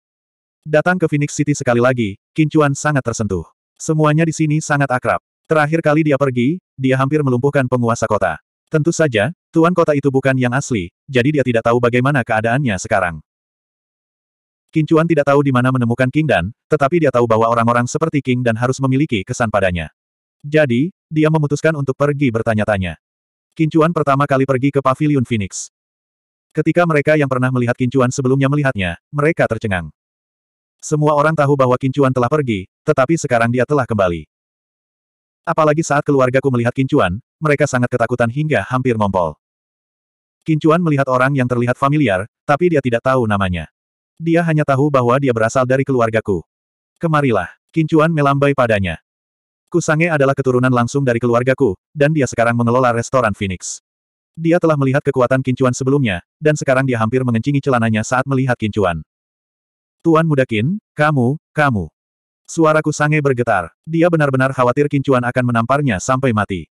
Datang ke Phoenix City sekali lagi, Kincuan sangat tersentuh. Semuanya di sini sangat akrab. Terakhir kali dia pergi, dia hampir melumpuhkan penguasa kota. Tentu saja, tuan kota itu bukan yang asli, jadi dia tidak tahu bagaimana keadaannya sekarang. Chuan tidak tahu di mana menemukan King Dan, tetapi dia tahu bahwa orang-orang seperti King Dan harus memiliki kesan padanya. Jadi, dia memutuskan untuk pergi bertanya-tanya. Chuan pertama kali pergi ke Pavilion Phoenix. Ketika mereka yang pernah melihat Chuan sebelumnya melihatnya, mereka tercengang. Semua orang tahu bahwa Chuan telah pergi, tetapi sekarang dia telah kembali. Apalagi saat keluargaku melihat Chuan, mereka sangat ketakutan hingga hampir ngompol. Chuan melihat orang yang terlihat familiar, tapi dia tidak tahu namanya. Dia hanya tahu bahwa dia berasal dari keluargaku. Kemarilah. Kincuan melambai padanya. Kusange adalah keturunan langsung dari keluargaku, dan dia sekarang mengelola restoran Phoenix. Dia telah melihat kekuatan Kincuan sebelumnya, dan sekarang dia hampir mengencingi celananya saat melihat Kincuan. Tuan Muda Kin, kamu, kamu. Suara Kusange bergetar. Dia benar-benar khawatir Kincuan akan menamparnya sampai mati.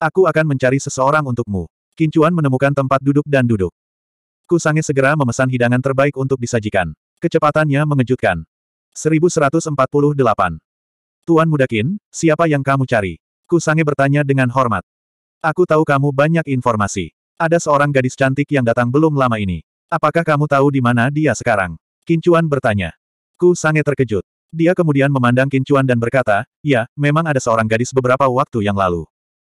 Aku akan mencari seseorang untukmu. Kincuan menemukan tempat duduk dan duduk. Kusange segera memesan hidangan terbaik untuk disajikan. Kecepatannya mengejutkan. 1148. Tuan Mudakin, siapa yang kamu cari? Kusange bertanya dengan hormat. Aku tahu kamu banyak informasi. Ada seorang gadis cantik yang datang belum lama ini. Apakah kamu tahu di mana dia sekarang? Kincuan bertanya. Kusange terkejut. Dia kemudian memandang Kincuan dan berkata, ya, memang ada seorang gadis beberapa waktu yang lalu.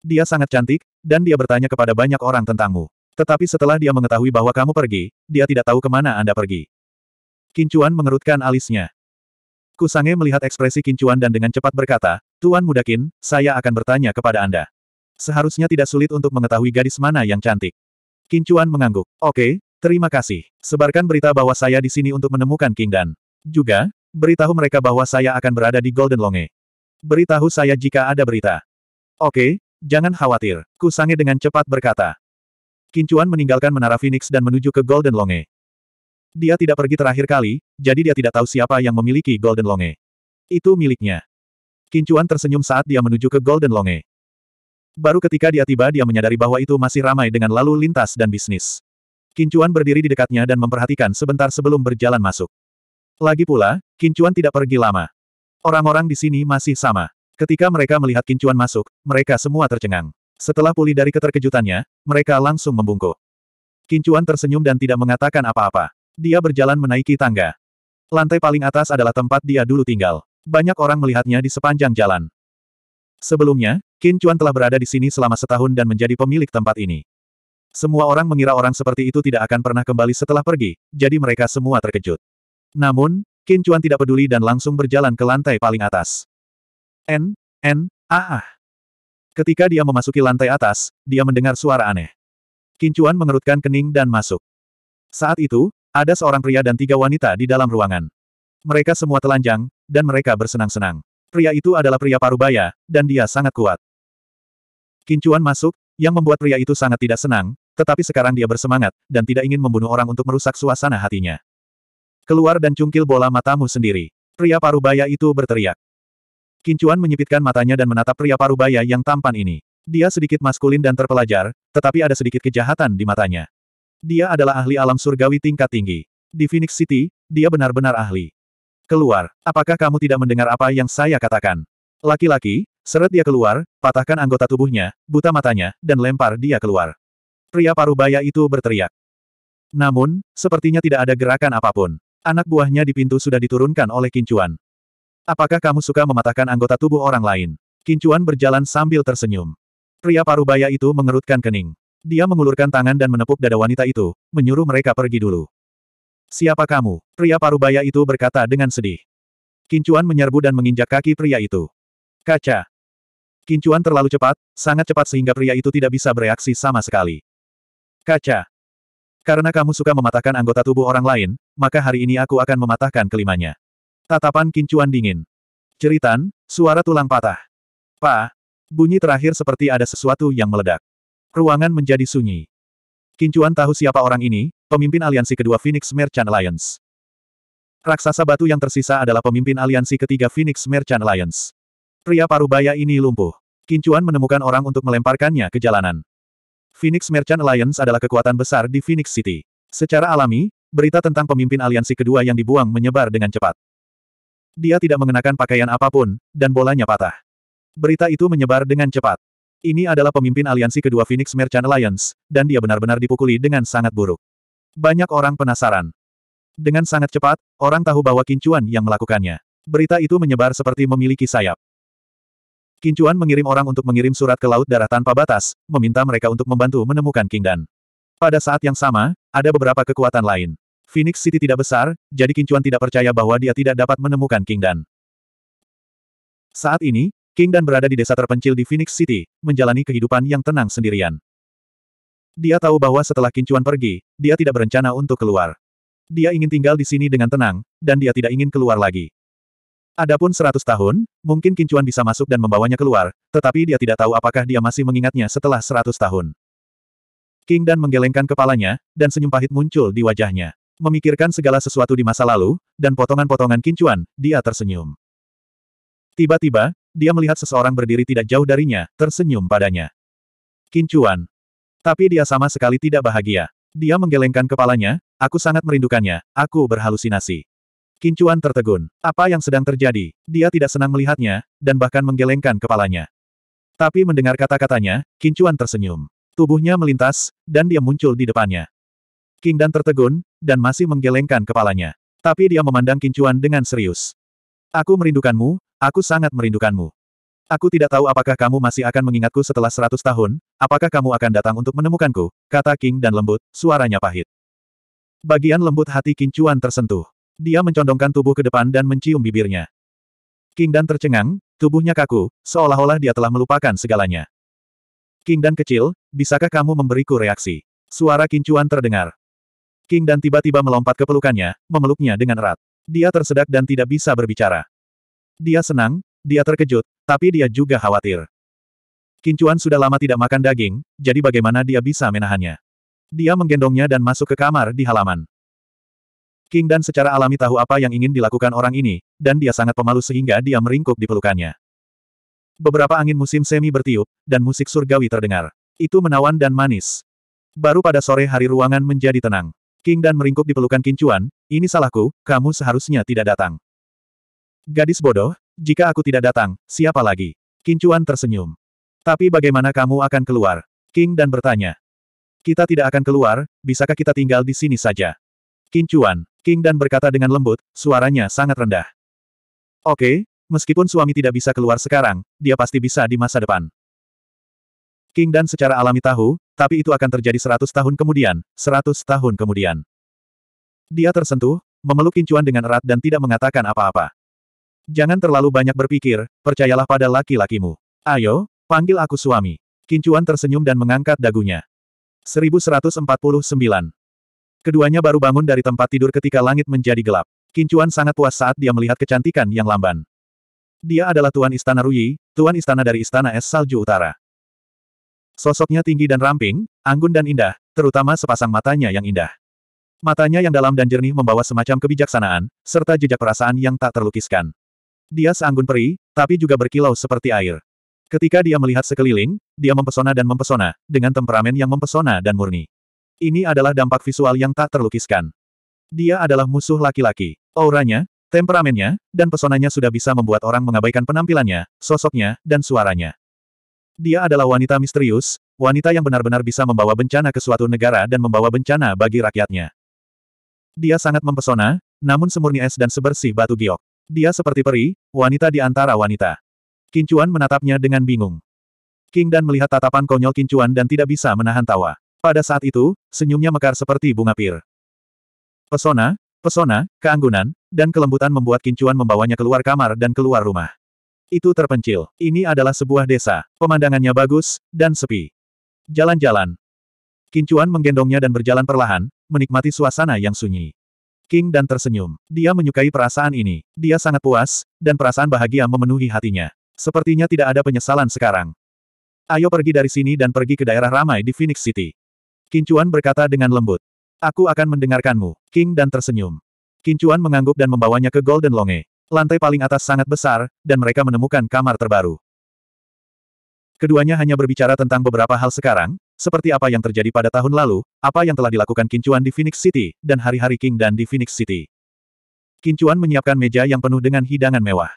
Dia sangat cantik, dan dia bertanya kepada banyak orang tentangmu. Tetapi setelah dia mengetahui bahwa kamu pergi, dia tidak tahu kemana Anda pergi. Kincuan mengerutkan alisnya. Kusange melihat ekspresi Kincuan dan dengan cepat berkata, Tuan Mudakin, saya akan bertanya kepada Anda. Seharusnya tidak sulit untuk mengetahui gadis mana yang cantik. Kincuan mengangguk. Oke, terima kasih. Sebarkan berita bahwa saya di sini untuk menemukan King Dan. Juga, beritahu mereka bahwa saya akan berada di Golden Longe. Beritahu saya jika ada berita. Oke, jangan khawatir. Kusange dengan cepat berkata. Kincuan meninggalkan menara Phoenix dan menuju ke Golden Longe. Dia tidak pergi terakhir kali, jadi dia tidak tahu siapa yang memiliki Golden Longe. Itu miliknya. Kincuan tersenyum saat dia menuju ke Golden Longe. Baru ketika dia tiba dia menyadari bahwa itu masih ramai dengan lalu lintas dan bisnis. Kincuan berdiri di dekatnya dan memperhatikan sebentar sebelum berjalan masuk. Lagi pula, Kincuan tidak pergi lama. Orang-orang di sini masih sama. Ketika mereka melihat Kincuan masuk, mereka semua tercengang. Setelah pulih dari keterkejutannya, mereka langsung membungkuk. Kincuan tersenyum dan tidak mengatakan apa-apa. Dia berjalan menaiki tangga. Lantai paling atas adalah tempat dia dulu tinggal. Banyak orang melihatnya di sepanjang jalan. Sebelumnya, Kincuan telah berada di sini selama setahun dan menjadi pemilik tempat ini. Semua orang mengira orang seperti itu tidak akan pernah kembali setelah pergi, jadi mereka semua terkejut. Namun, Kincuan Chuan tidak peduli dan langsung berjalan ke lantai paling atas. N, N, ah ah. Ketika dia memasuki lantai atas, dia mendengar suara aneh. Kincuan mengerutkan kening dan masuk. Saat itu, ada seorang pria dan tiga wanita di dalam ruangan. Mereka semua telanjang, dan mereka bersenang-senang. Pria itu adalah pria parubaya, dan dia sangat kuat. Kincuan masuk, yang membuat pria itu sangat tidak senang, tetapi sekarang dia bersemangat, dan tidak ingin membunuh orang untuk merusak suasana hatinya. Keluar dan cungkil bola matamu sendiri. Pria parubaya itu berteriak. Kincuan menyipitkan matanya dan menatap pria parubaya yang tampan ini. Dia sedikit maskulin dan terpelajar, tetapi ada sedikit kejahatan di matanya. Dia adalah ahli alam surgawi tingkat tinggi. Di Phoenix City, dia benar-benar ahli. Keluar, apakah kamu tidak mendengar apa yang saya katakan? Laki-laki, seret dia keluar, patahkan anggota tubuhnya, buta matanya, dan lempar dia keluar. Pria parubaya itu berteriak. Namun, sepertinya tidak ada gerakan apapun. Anak buahnya di pintu sudah diturunkan oleh Kincuan. Apakah kamu suka mematahkan anggota tubuh orang lain? Kincuan berjalan sambil tersenyum. Pria parubaya itu mengerutkan kening. Dia mengulurkan tangan dan menepuk dada wanita itu, menyuruh mereka pergi dulu. Siapa kamu? Pria parubaya itu berkata dengan sedih. Kincuan menyerbu dan menginjak kaki pria itu. Kaca. Kincuan terlalu cepat, sangat cepat sehingga pria itu tidak bisa bereaksi sama sekali. Kaca. Karena kamu suka mematahkan anggota tubuh orang lain, maka hari ini aku akan mematahkan kelimanya. Tatapan kincuan dingin. Ceritan, suara tulang patah. Pa, bunyi terakhir seperti ada sesuatu yang meledak. Ruangan menjadi sunyi. Kincuan tahu siapa orang ini, pemimpin aliansi kedua Phoenix Merchant Alliance. Raksasa batu yang tersisa adalah pemimpin aliansi ketiga Phoenix Merchant Alliance. Pria parubaya ini lumpuh. Kincuan menemukan orang untuk melemparkannya ke jalanan. Phoenix Merchant Alliance adalah kekuatan besar di Phoenix City. Secara alami, berita tentang pemimpin aliansi kedua yang dibuang menyebar dengan cepat. Dia tidak mengenakan pakaian apapun, dan bolanya patah. Berita itu menyebar dengan cepat. Ini adalah pemimpin aliansi kedua Phoenix Merchant Alliance, dan dia benar-benar dipukuli dengan sangat buruk. Banyak orang penasaran. Dengan sangat cepat, orang tahu bahwa Kincuan yang melakukannya. Berita itu menyebar seperti memiliki sayap. Kincuan mengirim orang untuk mengirim surat ke Laut Darah tanpa batas, meminta mereka untuk membantu menemukan Kingdan. Pada saat yang sama, ada beberapa kekuatan lain. Phoenix City tidak besar, jadi Kincuan tidak percaya bahwa dia tidak dapat menemukan King Dan. Saat ini, King Dan berada di desa terpencil di Phoenix City, menjalani kehidupan yang tenang sendirian. Dia tahu bahwa setelah Kincuan pergi, dia tidak berencana untuk keluar. Dia ingin tinggal di sini dengan tenang, dan dia tidak ingin keluar lagi. Adapun 100 tahun, mungkin Kincuan bisa masuk dan membawanya keluar, tetapi dia tidak tahu apakah dia masih mengingatnya setelah 100 tahun. King Dan menggelengkan kepalanya, dan senyum pahit muncul di wajahnya. Memikirkan segala sesuatu di masa lalu, dan potongan-potongan kincuan, dia tersenyum. Tiba-tiba, dia melihat seseorang berdiri tidak jauh darinya, tersenyum padanya. Kincuan. Tapi dia sama sekali tidak bahagia. Dia menggelengkan kepalanya, aku sangat merindukannya, aku berhalusinasi. Kincuan tertegun. Apa yang sedang terjadi? Dia tidak senang melihatnya, dan bahkan menggelengkan kepalanya. Tapi mendengar kata-katanya, Kincuan tersenyum. Tubuhnya melintas, dan dia muncul di depannya. King Dan tertegun, dan masih menggelengkan kepalanya. Tapi dia memandang Kincuan dengan serius. Aku merindukanmu, aku sangat merindukanmu. Aku tidak tahu apakah kamu masih akan mengingatku setelah seratus tahun, apakah kamu akan datang untuk menemukanku, kata King Dan lembut, suaranya pahit. Bagian lembut hati Kincuan tersentuh. Dia mencondongkan tubuh ke depan dan mencium bibirnya. King Dan tercengang, tubuhnya kaku, seolah-olah dia telah melupakan segalanya. King Dan kecil, bisakah kamu memberiku reaksi? Suara Kincuan terdengar. King dan tiba-tiba melompat ke pelukannya, memeluknya dengan erat. Dia tersedak dan tidak bisa berbicara. Dia senang, dia terkejut, tapi dia juga khawatir. Kincuan sudah lama tidak makan daging, jadi bagaimana dia bisa menahannya? Dia menggendongnya dan masuk ke kamar di halaman. King Dan secara alami tahu apa yang ingin dilakukan orang ini, dan dia sangat pemalu sehingga dia meringkuk di pelukannya. Beberapa angin musim semi bertiup, dan musik surgawi terdengar. Itu menawan dan manis. Baru pada sore hari ruangan menjadi tenang. King dan meringkuk di pelukan Kincuan, ini salahku, kamu seharusnya tidak datang. Gadis bodoh, jika aku tidak datang, siapa lagi? Kincuan tersenyum. Tapi bagaimana kamu akan keluar? King dan bertanya. Kita tidak akan keluar, bisakah kita tinggal di sini saja? Kincuan, King dan berkata dengan lembut, suaranya sangat rendah. Oke, meskipun suami tidak bisa keluar sekarang, dia pasti bisa di masa depan. King dan secara alami tahu, tapi itu akan terjadi seratus tahun kemudian, seratus tahun kemudian. Dia tersentuh, memeluk Kincuan dengan erat dan tidak mengatakan apa-apa. Jangan terlalu banyak berpikir, percayalah pada laki-lakimu. Ayo, panggil aku suami. Kincuan tersenyum dan mengangkat dagunya. 1149 Keduanya baru bangun dari tempat tidur ketika langit menjadi gelap. Kincuan sangat puas saat dia melihat kecantikan yang lamban. Dia adalah Tuan Istana Rui, Tuan Istana dari Istana Es Salju Utara. Sosoknya tinggi dan ramping, anggun dan indah, terutama sepasang matanya yang indah. Matanya yang dalam dan jernih membawa semacam kebijaksanaan, serta jejak perasaan yang tak terlukiskan. Dia seanggun peri, tapi juga berkilau seperti air. Ketika dia melihat sekeliling, dia mempesona dan mempesona, dengan temperamen yang mempesona dan murni. Ini adalah dampak visual yang tak terlukiskan. Dia adalah musuh laki-laki. Auranya, temperamennya, dan pesonanya sudah bisa membuat orang mengabaikan penampilannya, sosoknya, dan suaranya. Dia adalah wanita misterius, wanita yang benar-benar bisa membawa bencana ke suatu negara dan membawa bencana bagi rakyatnya. Dia sangat mempesona, namun semurni es dan sebersih batu giok. Dia seperti peri, wanita di antara wanita. Kincuan menatapnya dengan bingung. King Dan melihat tatapan konyol Kincuan dan tidak bisa menahan tawa. Pada saat itu, senyumnya mekar seperti bunga pir. Pesona, pesona, keanggunan, dan kelembutan membuat Kincuan membawanya keluar kamar dan keluar rumah. Itu terpencil. Ini adalah sebuah desa. Pemandangannya bagus, dan sepi. Jalan-jalan. Kincuan menggendongnya dan berjalan perlahan, menikmati suasana yang sunyi. King dan tersenyum. Dia menyukai perasaan ini. Dia sangat puas, dan perasaan bahagia memenuhi hatinya. Sepertinya tidak ada penyesalan sekarang. Ayo pergi dari sini dan pergi ke daerah ramai di Phoenix City. Kincuan berkata dengan lembut. Aku akan mendengarkanmu, King dan tersenyum. Kincuan mengangguk dan membawanya ke Golden Longe lantai paling atas sangat besar, dan mereka menemukan kamar terbaru. Keduanya hanya berbicara tentang beberapa hal sekarang, seperti apa yang terjadi pada tahun lalu, apa yang telah dilakukan Kincuan di Phoenix City, dan hari-hari King Dan di Phoenix City. Kincuan menyiapkan meja yang penuh dengan hidangan mewah.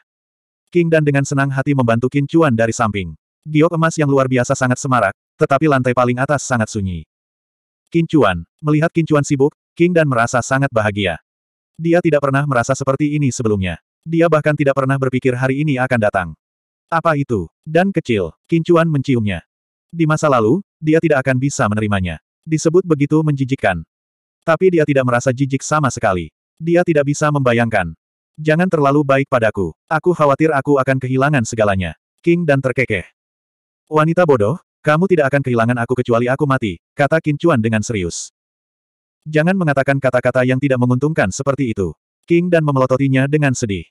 King Dan dengan senang hati membantu Kincuan dari samping. Giok emas yang luar biasa sangat semarak, tetapi lantai paling atas sangat sunyi. Kincuan, melihat Kincuan sibuk, King Dan merasa sangat bahagia. Dia tidak pernah merasa seperti ini sebelumnya. Dia bahkan tidak pernah berpikir hari ini akan datang. Apa itu? Dan kecil, Kincuan menciumnya. Di masa lalu, dia tidak akan bisa menerimanya. Disebut begitu menjijikkan. Tapi dia tidak merasa jijik sama sekali. Dia tidak bisa membayangkan. Jangan terlalu baik padaku. Aku khawatir aku akan kehilangan segalanya. King dan terkekeh. Wanita bodoh, kamu tidak akan kehilangan aku kecuali aku mati, kata Kincuan dengan serius. Jangan mengatakan kata-kata yang tidak menguntungkan seperti itu. King dan memelototinya dengan sedih.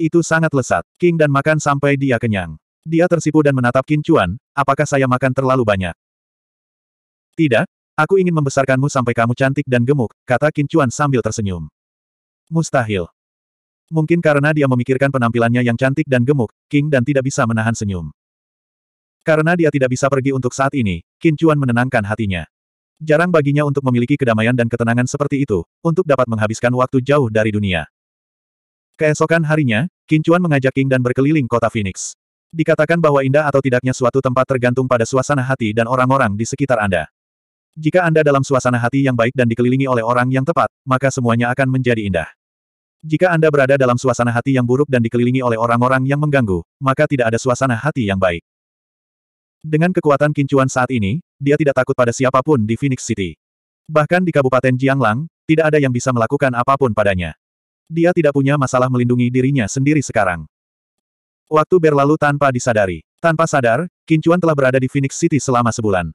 Itu sangat lesat. King dan makan sampai dia kenyang. Dia tersipu dan menatap Qin Chuan, apakah saya makan terlalu banyak? Tidak, aku ingin membesarkanmu sampai kamu cantik dan gemuk, kata Qin Chuan sambil tersenyum. Mustahil. Mungkin karena dia memikirkan penampilannya yang cantik dan gemuk, King dan tidak bisa menahan senyum. Karena dia tidak bisa pergi untuk saat ini, Qin Chuan menenangkan hatinya. Jarang baginya untuk memiliki kedamaian dan ketenangan seperti itu, untuk dapat menghabiskan waktu jauh dari dunia. Keesokan harinya, Kincuan mengajak King dan berkeliling kota Phoenix. Dikatakan bahwa indah atau tidaknya suatu tempat tergantung pada suasana hati dan orang-orang di sekitar Anda. Jika Anda dalam suasana hati yang baik dan dikelilingi oleh orang yang tepat, maka semuanya akan menjadi indah. Jika Anda berada dalam suasana hati yang buruk dan dikelilingi oleh orang-orang yang mengganggu, maka tidak ada suasana hati yang baik. Dengan kekuatan kincuan saat ini, dia tidak takut pada siapapun di Phoenix City. Bahkan di Kabupaten Jianglang, tidak ada yang bisa melakukan apapun padanya. Dia tidak punya masalah melindungi dirinya sendiri sekarang. Waktu berlalu tanpa disadari. Tanpa sadar, Kincuan telah berada di Phoenix City selama sebulan.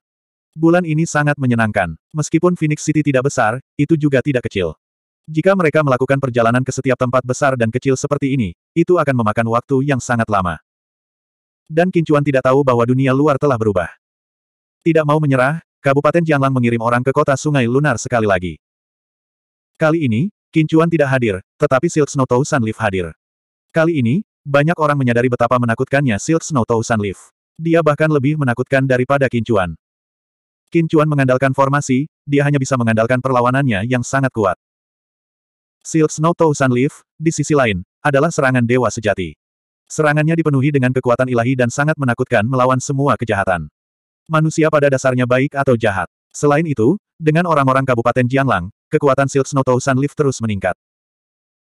Bulan ini sangat menyenangkan. Meskipun Phoenix City tidak besar, itu juga tidak kecil. Jika mereka melakukan perjalanan ke setiap tempat besar dan kecil seperti ini, itu akan memakan waktu yang sangat lama. Dan Kincuan tidak tahu bahwa dunia luar telah berubah. Tidak mau menyerah, Kabupaten Jianglang mengirim orang ke kota Sungai Lunar sekali lagi. Kali ini, Kincuan tidak hadir, tetapi Silk Snow Tau Sun Leaf hadir. Kali ini, banyak orang menyadari betapa menakutkannya Silk Snow Tau Sun Leaf. Dia bahkan lebih menakutkan daripada Kincuan. Kincuan mengandalkan formasi, dia hanya bisa mengandalkan perlawanannya yang sangat kuat. Silk Snow Tau Sun Leaf, di sisi lain, adalah serangan dewa sejati. Serangannya dipenuhi dengan kekuatan ilahi dan sangat menakutkan melawan semua kejahatan. Manusia pada dasarnya baik atau jahat. Selain itu, dengan orang-orang Kabupaten Jianglang, kekuatan Silk Snow Tousan Leaf terus meningkat.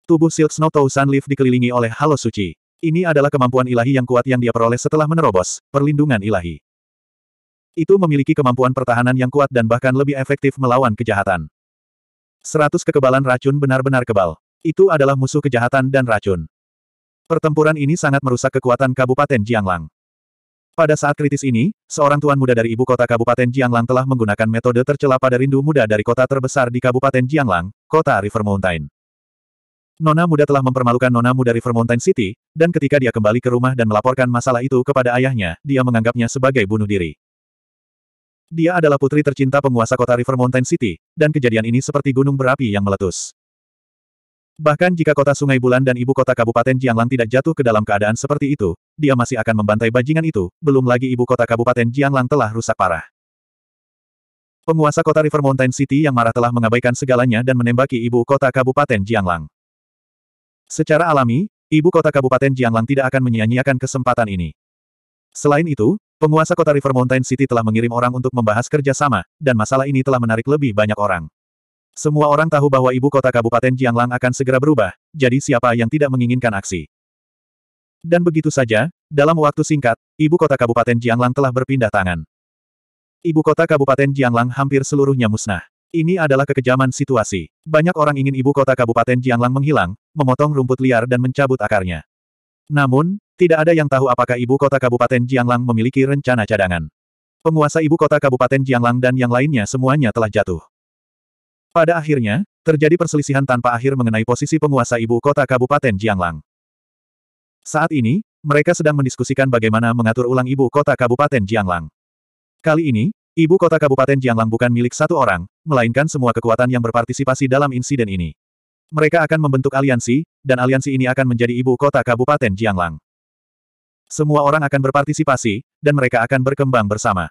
Tubuh Silk Snow Tousan Leaf dikelilingi oleh halo suci. Ini adalah kemampuan ilahi yang kuat yang dia peroleh setelah menerobos perlindungan ilahi. Itu memiliki kemampuan pertahanan yang kuat dan bahkan lebih efektif melawan kejahatan. Seratus kekebalan racun benar-benar kebal. Itu adalah musuh kejahatan dan racun. Pertempuran ini sangat merusak kekuatan Kabupaten Jianglang. Pada saat kritis ini, seorang tuan muda dari ibu kota Kabupaten Jianglang telah menggunakan metode tercela pada rindu muda dari kota terbesar di Kabupaten Jianglang, kota River Mountain. Nona muda telah mempermalukan nona muda River Mountain City, dan ketika dia kembali ke rumah dan melaporkan masalah itu kepada ayahnya, dia menganggapnya sebagai bunuh diri. Dia adalah putri tercinta penguasa kota River Mountain City, dan kejadian ini seperti gunung berapi yang meletus. Bahkan jika kota Sungai Bulan dan ibu kota Kabupaten Jianglang tidak jatuh ke dalam keadaan seperti itu, dia masih akan membantai bajingan itu, belum lagi ibu kota Kabupaten Jianglang telah rusak parah. Penguasa kota River Mountain City yang marah telah mengabaikan segalanya dan menembaki ibu kota Kabupaten Jianglang. Secara alami, ibu kota Kabupaten Jianglang tidak akan menyia-nyiakan kesempatan ini. Selain itu, penguasa kota River Mountain City telah mengirim orang untuk membahas kerjasama, dan masalah ini telah menarik lebih banyak orang. Semua orang tahu bahwa ibu kota Kabupaten Jianglang akan segera berubah, jadi siapa yang tidak menginginkan aksi? Dan begitu saja, dalam waktu singkat, ibu kota Kabupaten Jianglang telah berpindah tangan. Ibu kota Kabupaten Jianglang hampir seluruhnya musnah. Ini adalah kekejaman situasi. Banyak orang ingin ibu kota Kabupaten Jianglang menghilang, memotong rumput liar dan mencabut akarnya. Namun, tidak ada yang tahu apakah ibu kota Kabupaten Jianglang memiliki rencana cadangan. Penguasa ibu kota Kabupaten Jianglang dan yang lainnya semuanya telah jatuh. Pada akhirnya, terjadi perselisihan tanpa akhir mengenai posisi penguasa ibu kota Kabupaten Jianglang. Saat ini, mereka sedang mendiskusikan bagaimana mengatur ulang ibu kota Kabupaten Jianglang. Kali ini, ibu kota Kabupaten Jianglang bukan milik satu orang, melainkan semua kekuatan yang berpartisipasi dalam insiden ini. Mereka akan membentuk aliansi, dan aliansi ini akan menjadi ibu kota Kabupaten Jianglang. Semua orang akan berpartisipasi, dan mereka akan berkembang bersama.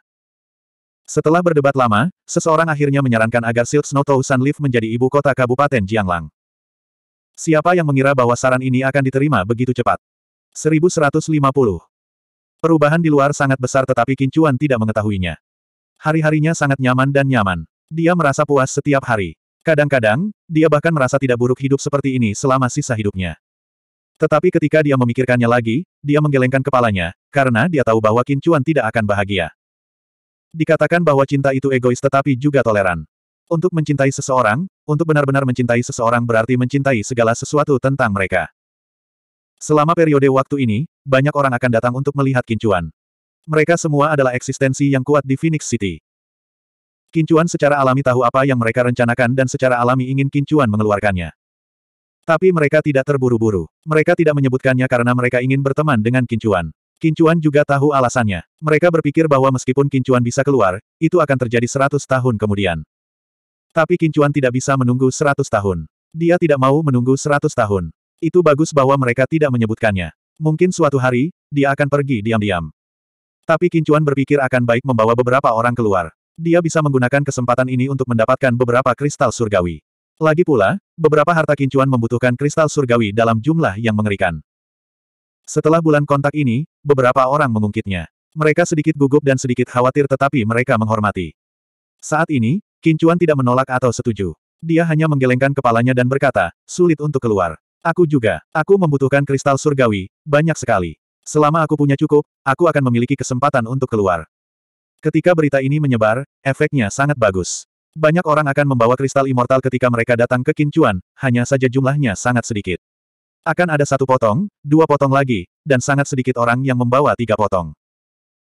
Setelah berdebat lama, seseorang akhirnya menyarankan agar Silk Snow Tousan Leaf menjadi ibu kota Kabupaten Jianglang. Siapa yang mengira bahwa saran ini akan diterima begitu cepat? 1150. Perubahan di luar sangat besar tetapi Kincuan tidak mengetahuinya. Hari-harinya sangat nyaman dan nyaman. Dia merasa puas setiap hari. Kadang-kadang, dia bahkan merasa tidak buruk hidup seperti ini selama sisa hidupnya. Tetapi ketika dia memikirkannya lagi, dia menggelengkan kepalanya, karena dia tahu bahwa Kincuan tidak akan bahagia. Dikatakan bahwa cinta itu egois tetapi juga toleran. Untuk mencintai seseorang, untuk benar-benar mencintai seseorang berarti mencintai segala sesuatu tentang mereka. Selama periode waktu ini, banyak orang akan datang untuk melihat kincuan. Mereka semua adalah eksistensi yang kuat di Phoenix City. Kincuan secara alami tahu apa yang mereka rencanakan dan secara alami ingin Kincuan mengeluarkannya. Tapi mereka tidak terburu-buru. Mereka tidak menyebutkannya karena mereka ingin berteman dengan Kincuan. Kincuan juga tahu alasannya. Mereka berpikir bahwa meskipun Kincuan bisa keluar, itu akan terjadi seratus tahun kemudian. Tapi Kincuan tidak bisa menunggu seratus tahun. Dia tidak mau menunggu seratus tahun. Itu bagus bahwa mereka tidak menyebutkannya. Mungkin suatu hari, dia akan pergi diam-diam. Tapi Kincuan berpikir akan baik membawa beberapa orang keluar. Dia bisa menggunakan kesempatan ini untuk mendapatkan beberapa kristal surgawi. Lagi pula, beberapa harta Kincuan membutuhkan kristal surgawi dalam jumlah yang mengerikan. Setelah bulan kontak ini, beberapa orang mengungkitnya. Mereka sedikit gugup dan sedikit khawatir tetapi mereka menghormati. Saat ini, Kincuan tidak menolak atau setuju. Dia hanya menggelengkan kepalanya dan berkata, sulit untuk keluar. Aku juga, aku membutuhkan kristal surgawi, banyak sekali. Selama aku punya cukup, aku akan memiliki kesempatan untuk keluar. Ketika berita ini menyebar, efeknya sangat bagus. Banyak orang akan membawa kristal immortal ketika mereka datang ke Kincuan, hanya saja jumlahnya sangat sedikit. Akan ada satu potong, dua potong lagi, dan sangat sedikit orang yang membawa tiga potong.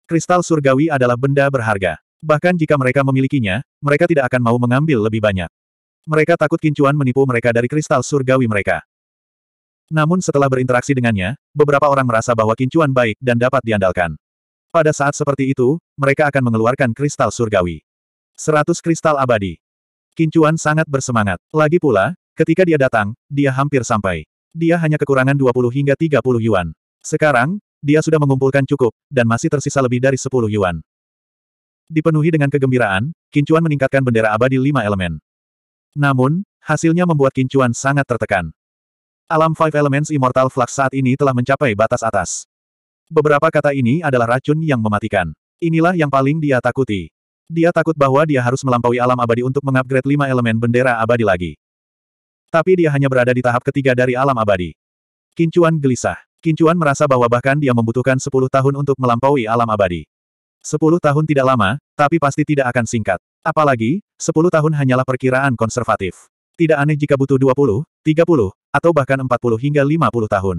Kristal surgawi adalah benda berharga. Bahkan jika mereka memilikinya, mereka tidak akan mau mengambil lebih banyak. Mereka takut kincuan menipu mereka dari kristal surgawi mereka. Namun setelah berinteraksi dengannya, beberapa orang merasa bahwa kincuan baik dan dapat diandalkan. Pada saat seperti itu, mereka akan mengeluarkan kristal surgawi. 100 kristal abadi. Kincuan sangat bersemangat. Lagi pula, ketika dia datang, dia hampir sampai. Dia hanya kekurangan 20 hingga 30 yuan. Sekarang, dia sudah mengumpulkan cukup, dan masih tersisa lebih dari 10 yuan. Dipenuhi dengan kegembiraan, Kincuan meningkatkan bendera abadi lima elemen. Namun, hasilnya membuat Kincuan sangat tertekan. Alam Five Elements Immortal Flux saat ini telah mencapai batas atas. Beberapa kata ini adalah racun yang mematikan. Inilah yang paling dia takuti. Dia takut bahwa dia harus melampaui alam abadi untuk mengupgrade lima elemen bendera abadi lagi. Tapi dia hanya berada di tahap ketiga dari alam abadi. Kincuan gelisah. Kincuan merasa bahwa bahkan dia membutuhkan sepuluh tahun untuk melampaui alam abadi. Sepuluh tahun tidak lama, tapi pasti tidak akan singkat. Apalagi, sepuluh tahun hanyalah perkiraan konservatif. Tidak aneh jika butuh 20, 30, atau bahkan 40 hingga 50 tahun.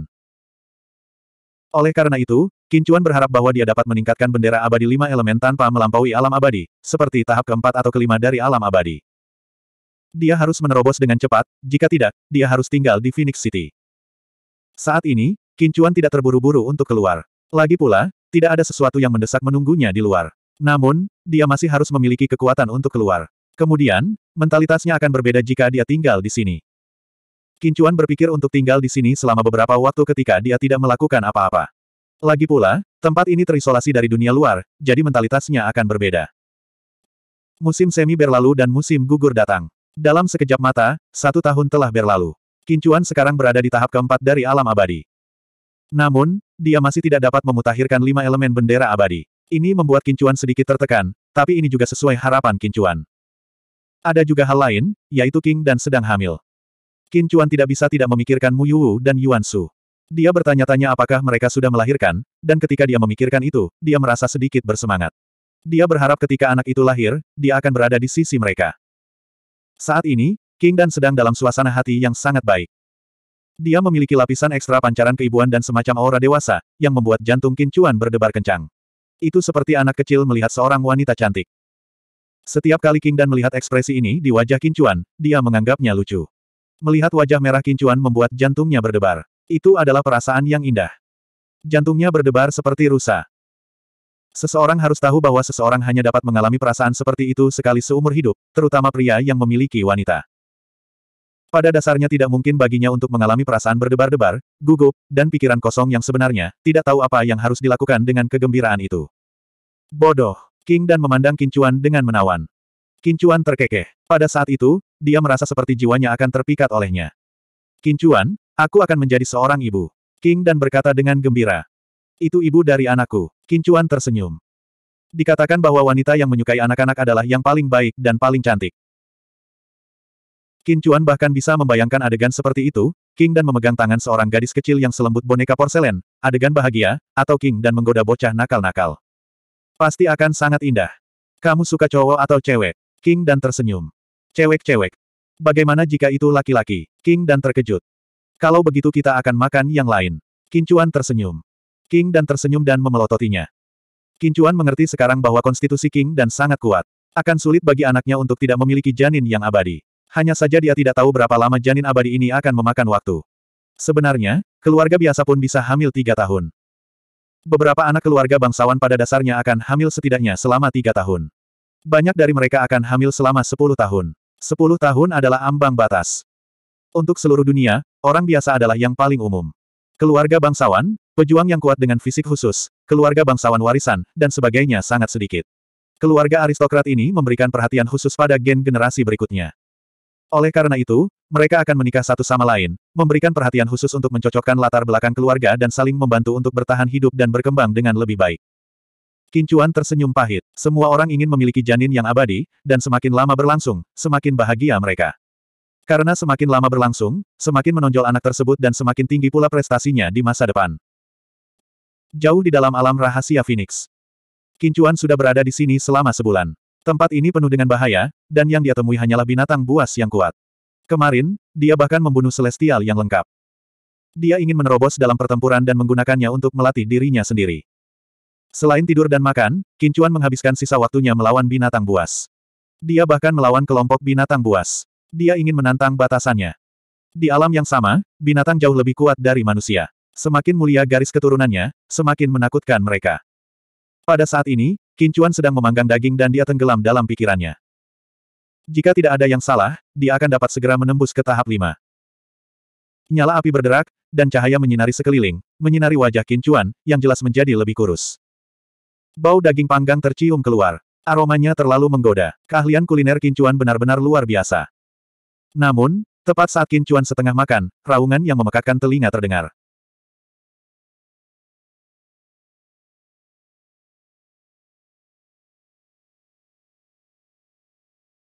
Oleh karena itu, Kincuan berharap bahwa dia dapat meningkatkan bendera abadi lima elemen tanpa melampaui alam abadi, seperti tahap keempat atau kelima dari alam abadi dia harus menerobos dengan cepat, jika tidak, dia harus tinggal di Phoenix City. Saat ini, Kincuan tidak terburu-buru untuk keluar. Lagi pula, tidak ada sesuatu yang mendesak menunggunya di luar. Namun, dia masih harus memiliki kekuatan untuk keluar. Kemudian, mentalitasnya akan berbeda jika dia tinggal di sini. Kincuan berpikir untuk tinggal di sini selama beberapa waktu ketika dia tidak melakukan apa-apa. Lagi pula, tempat ini terisolasi dari dunia luar, jadi mentalitasnya akan berbeda. Musim semi berlalu dan musim gugur datang. Dalam sekejap mata, satu tahun telah berlalu. Kincuan sekarang berada di tahap keempat dari alam abadi. Namun, dia masih tidak dapat memutakhirkan lima elemen bendera abadi. Ini membuat Kincuan sedikit tertekan, tapi ini juga sesuai harapan Kincuan. Ada juga hal lain, yaitu King dan sedang hamil. Kincuan tidak bisa tidak memikirkan Mu Yuwu dan Yuan Su. Dia bertanya-tanya apakah mereka sudah melahirkan, dan ketika dia memikirkan itu, dia merasa sedikit bersemangat. Dia berharap ketika anak itu lahir, dia akan berada di sisi mereka. Saat ini, King Dan sedang dalam suasana hati yang sangat baik. Dia memiliki lapisan ekstra pancaran keibuan dan semacam aura dewasa, yang membuat jantung Kincuan berdebar kencang. Itu seperti anak kecil melihat seorang wanita cantik. Setiap kali King Dan melihat ekspresi ini di wajah Kincuan, dia menganggapnya lucu. Melihat wajah merah Kincuan membuat jantungnya berdebar. Itu adalah perasaan yang indah. Jantungnya berdebar seperti rusa. Seseorang harus tahu bahwa seseorang hanya dapat mengalami perasaan seperti itu sekali seumur hidup, terutama pria yang memiliki wanita. Pada dasarnya tidak mungkin baginya untuk mengalami perasaan berdebar-debar, gugup, dan pikiran kosong yang sebenarnya, tidak tahu apa yang harus dilakukan dengan kegembiraan itu. Bodoh, King dan memandang Kincuan dengan menawan. Kincuan terkekeh. Pada saat itu, dia merasa seperti jiwanya akan terpikat olehnya. Kincuan, aku akan menjadi seorang ibu. King dan berkata dengan gembira. Itu ibu dari anakku. Kincuan tersenyum. Dikatakan bahwa wanita yang menyukai anak-anak adalah yang paling baik dan paling cantik. Kincuan bahkan bisa membayangkan adegan seperti itu, King dan memegang tangan seorang gadis kecil yang selembut boneka porselen, adegan bahagia, atau King dan menggoda bocah nakal-nakal. Pasti akan sangat indah. Kamu suka cowok atau cewek? King dan tersenyum. Cewek-cewek. Bagaimana jika itu laki-laki? King dan terkejut. Kalau begitu kita akan makan yang lain. Kincuan tersenyum. King dan tersenyum dan memelototinya. Kincuan mengerti sekarang bahwa konstitusi King dan sangat kuat. Akan sulit bagi anaknya untuk tidak memiliki janin yang abadi. Hanya saja dia tidak tahu berapa lama janin abadi ini akan memakan waktu. Sebenarnya, keluarga biasa pun bisa hamil tiga tahun. Beberapa anak keluarga bangsawan pada dasarnya akan hamil setidaknya selama tiga tahun. Banyak dari mereka akan hamil selama sepuluh tahun. Sepuluh tahun adalah ambang batas. Untuk seluruh dunia, orang biasa adalah yang paling umum. Keluarga bangsawan, pejuang yang kuat dengan fisik khusus, keluarga bangsawan warisan, dan sebagainya sangat sedikit. Keluarga aristokrat ini memberikan perhatian khusus pada gen generasi berikutnya. Oleh karena itu, mereka akan menikah satu sama lain, memberikan perhatian khusus untuk mencocokkan latar belakang keluarga dan saling membantu untuk bertahan hidup dan berkembang dengan lebih baik. Kincuan tersenyum pahit. Semua orang ingin memiliki janin yang abadi, dan semakin lama berlangsung, semakin bahagia mereka. Karena semakin lama berlangsung, semakin menonjol anak tersebut dan semakin tinggi pula prestasinya di masa depan. Jauh di dalam alam rahasia Phoenix. Kincuan sudah berada di sini selama sebulan. Tempat ini penuh dengan bahaya, dan yang dia temui hanyalah binatang buas yang kuat. Kemarin, dia bahkan membunuh Celestial yang lengkap. Dia ingin menerobos dalam pertempuran dan menggunakannya untuk melatih dirinya sendiri. Selain tidur dan makan, Kincuan menghabiskan sisa waktunya melawan binatang buas. Dia bahkan melawan kelompok binatang buas. Dia ingin menantang batasannya. Di alam yang sama, binatang jauh lebih kuat dari manusia. Semakin mulia garis keturunannya, semakin menakutkan mereka. Pada saat ini, Kincuan sedang memanggang daging dan dia tenggelam dalam pikirannya. Jika tidak ada yang salah, dia akan dapat segera menembus ke tahap lima. Nyala api berderak, dan cahaya menyinari sekeliling, menyinari wajah Kincuan, yang jelas menjadi lebih kurus. Bau daging panggang tercium keluar. Aromanya terlalu menggoda. Keahlian kuliner Kincuan benar-benar luar biasa. Namun, tepat saat Kincuan setengah makan, raungan yang memekakkan telinga terdengar.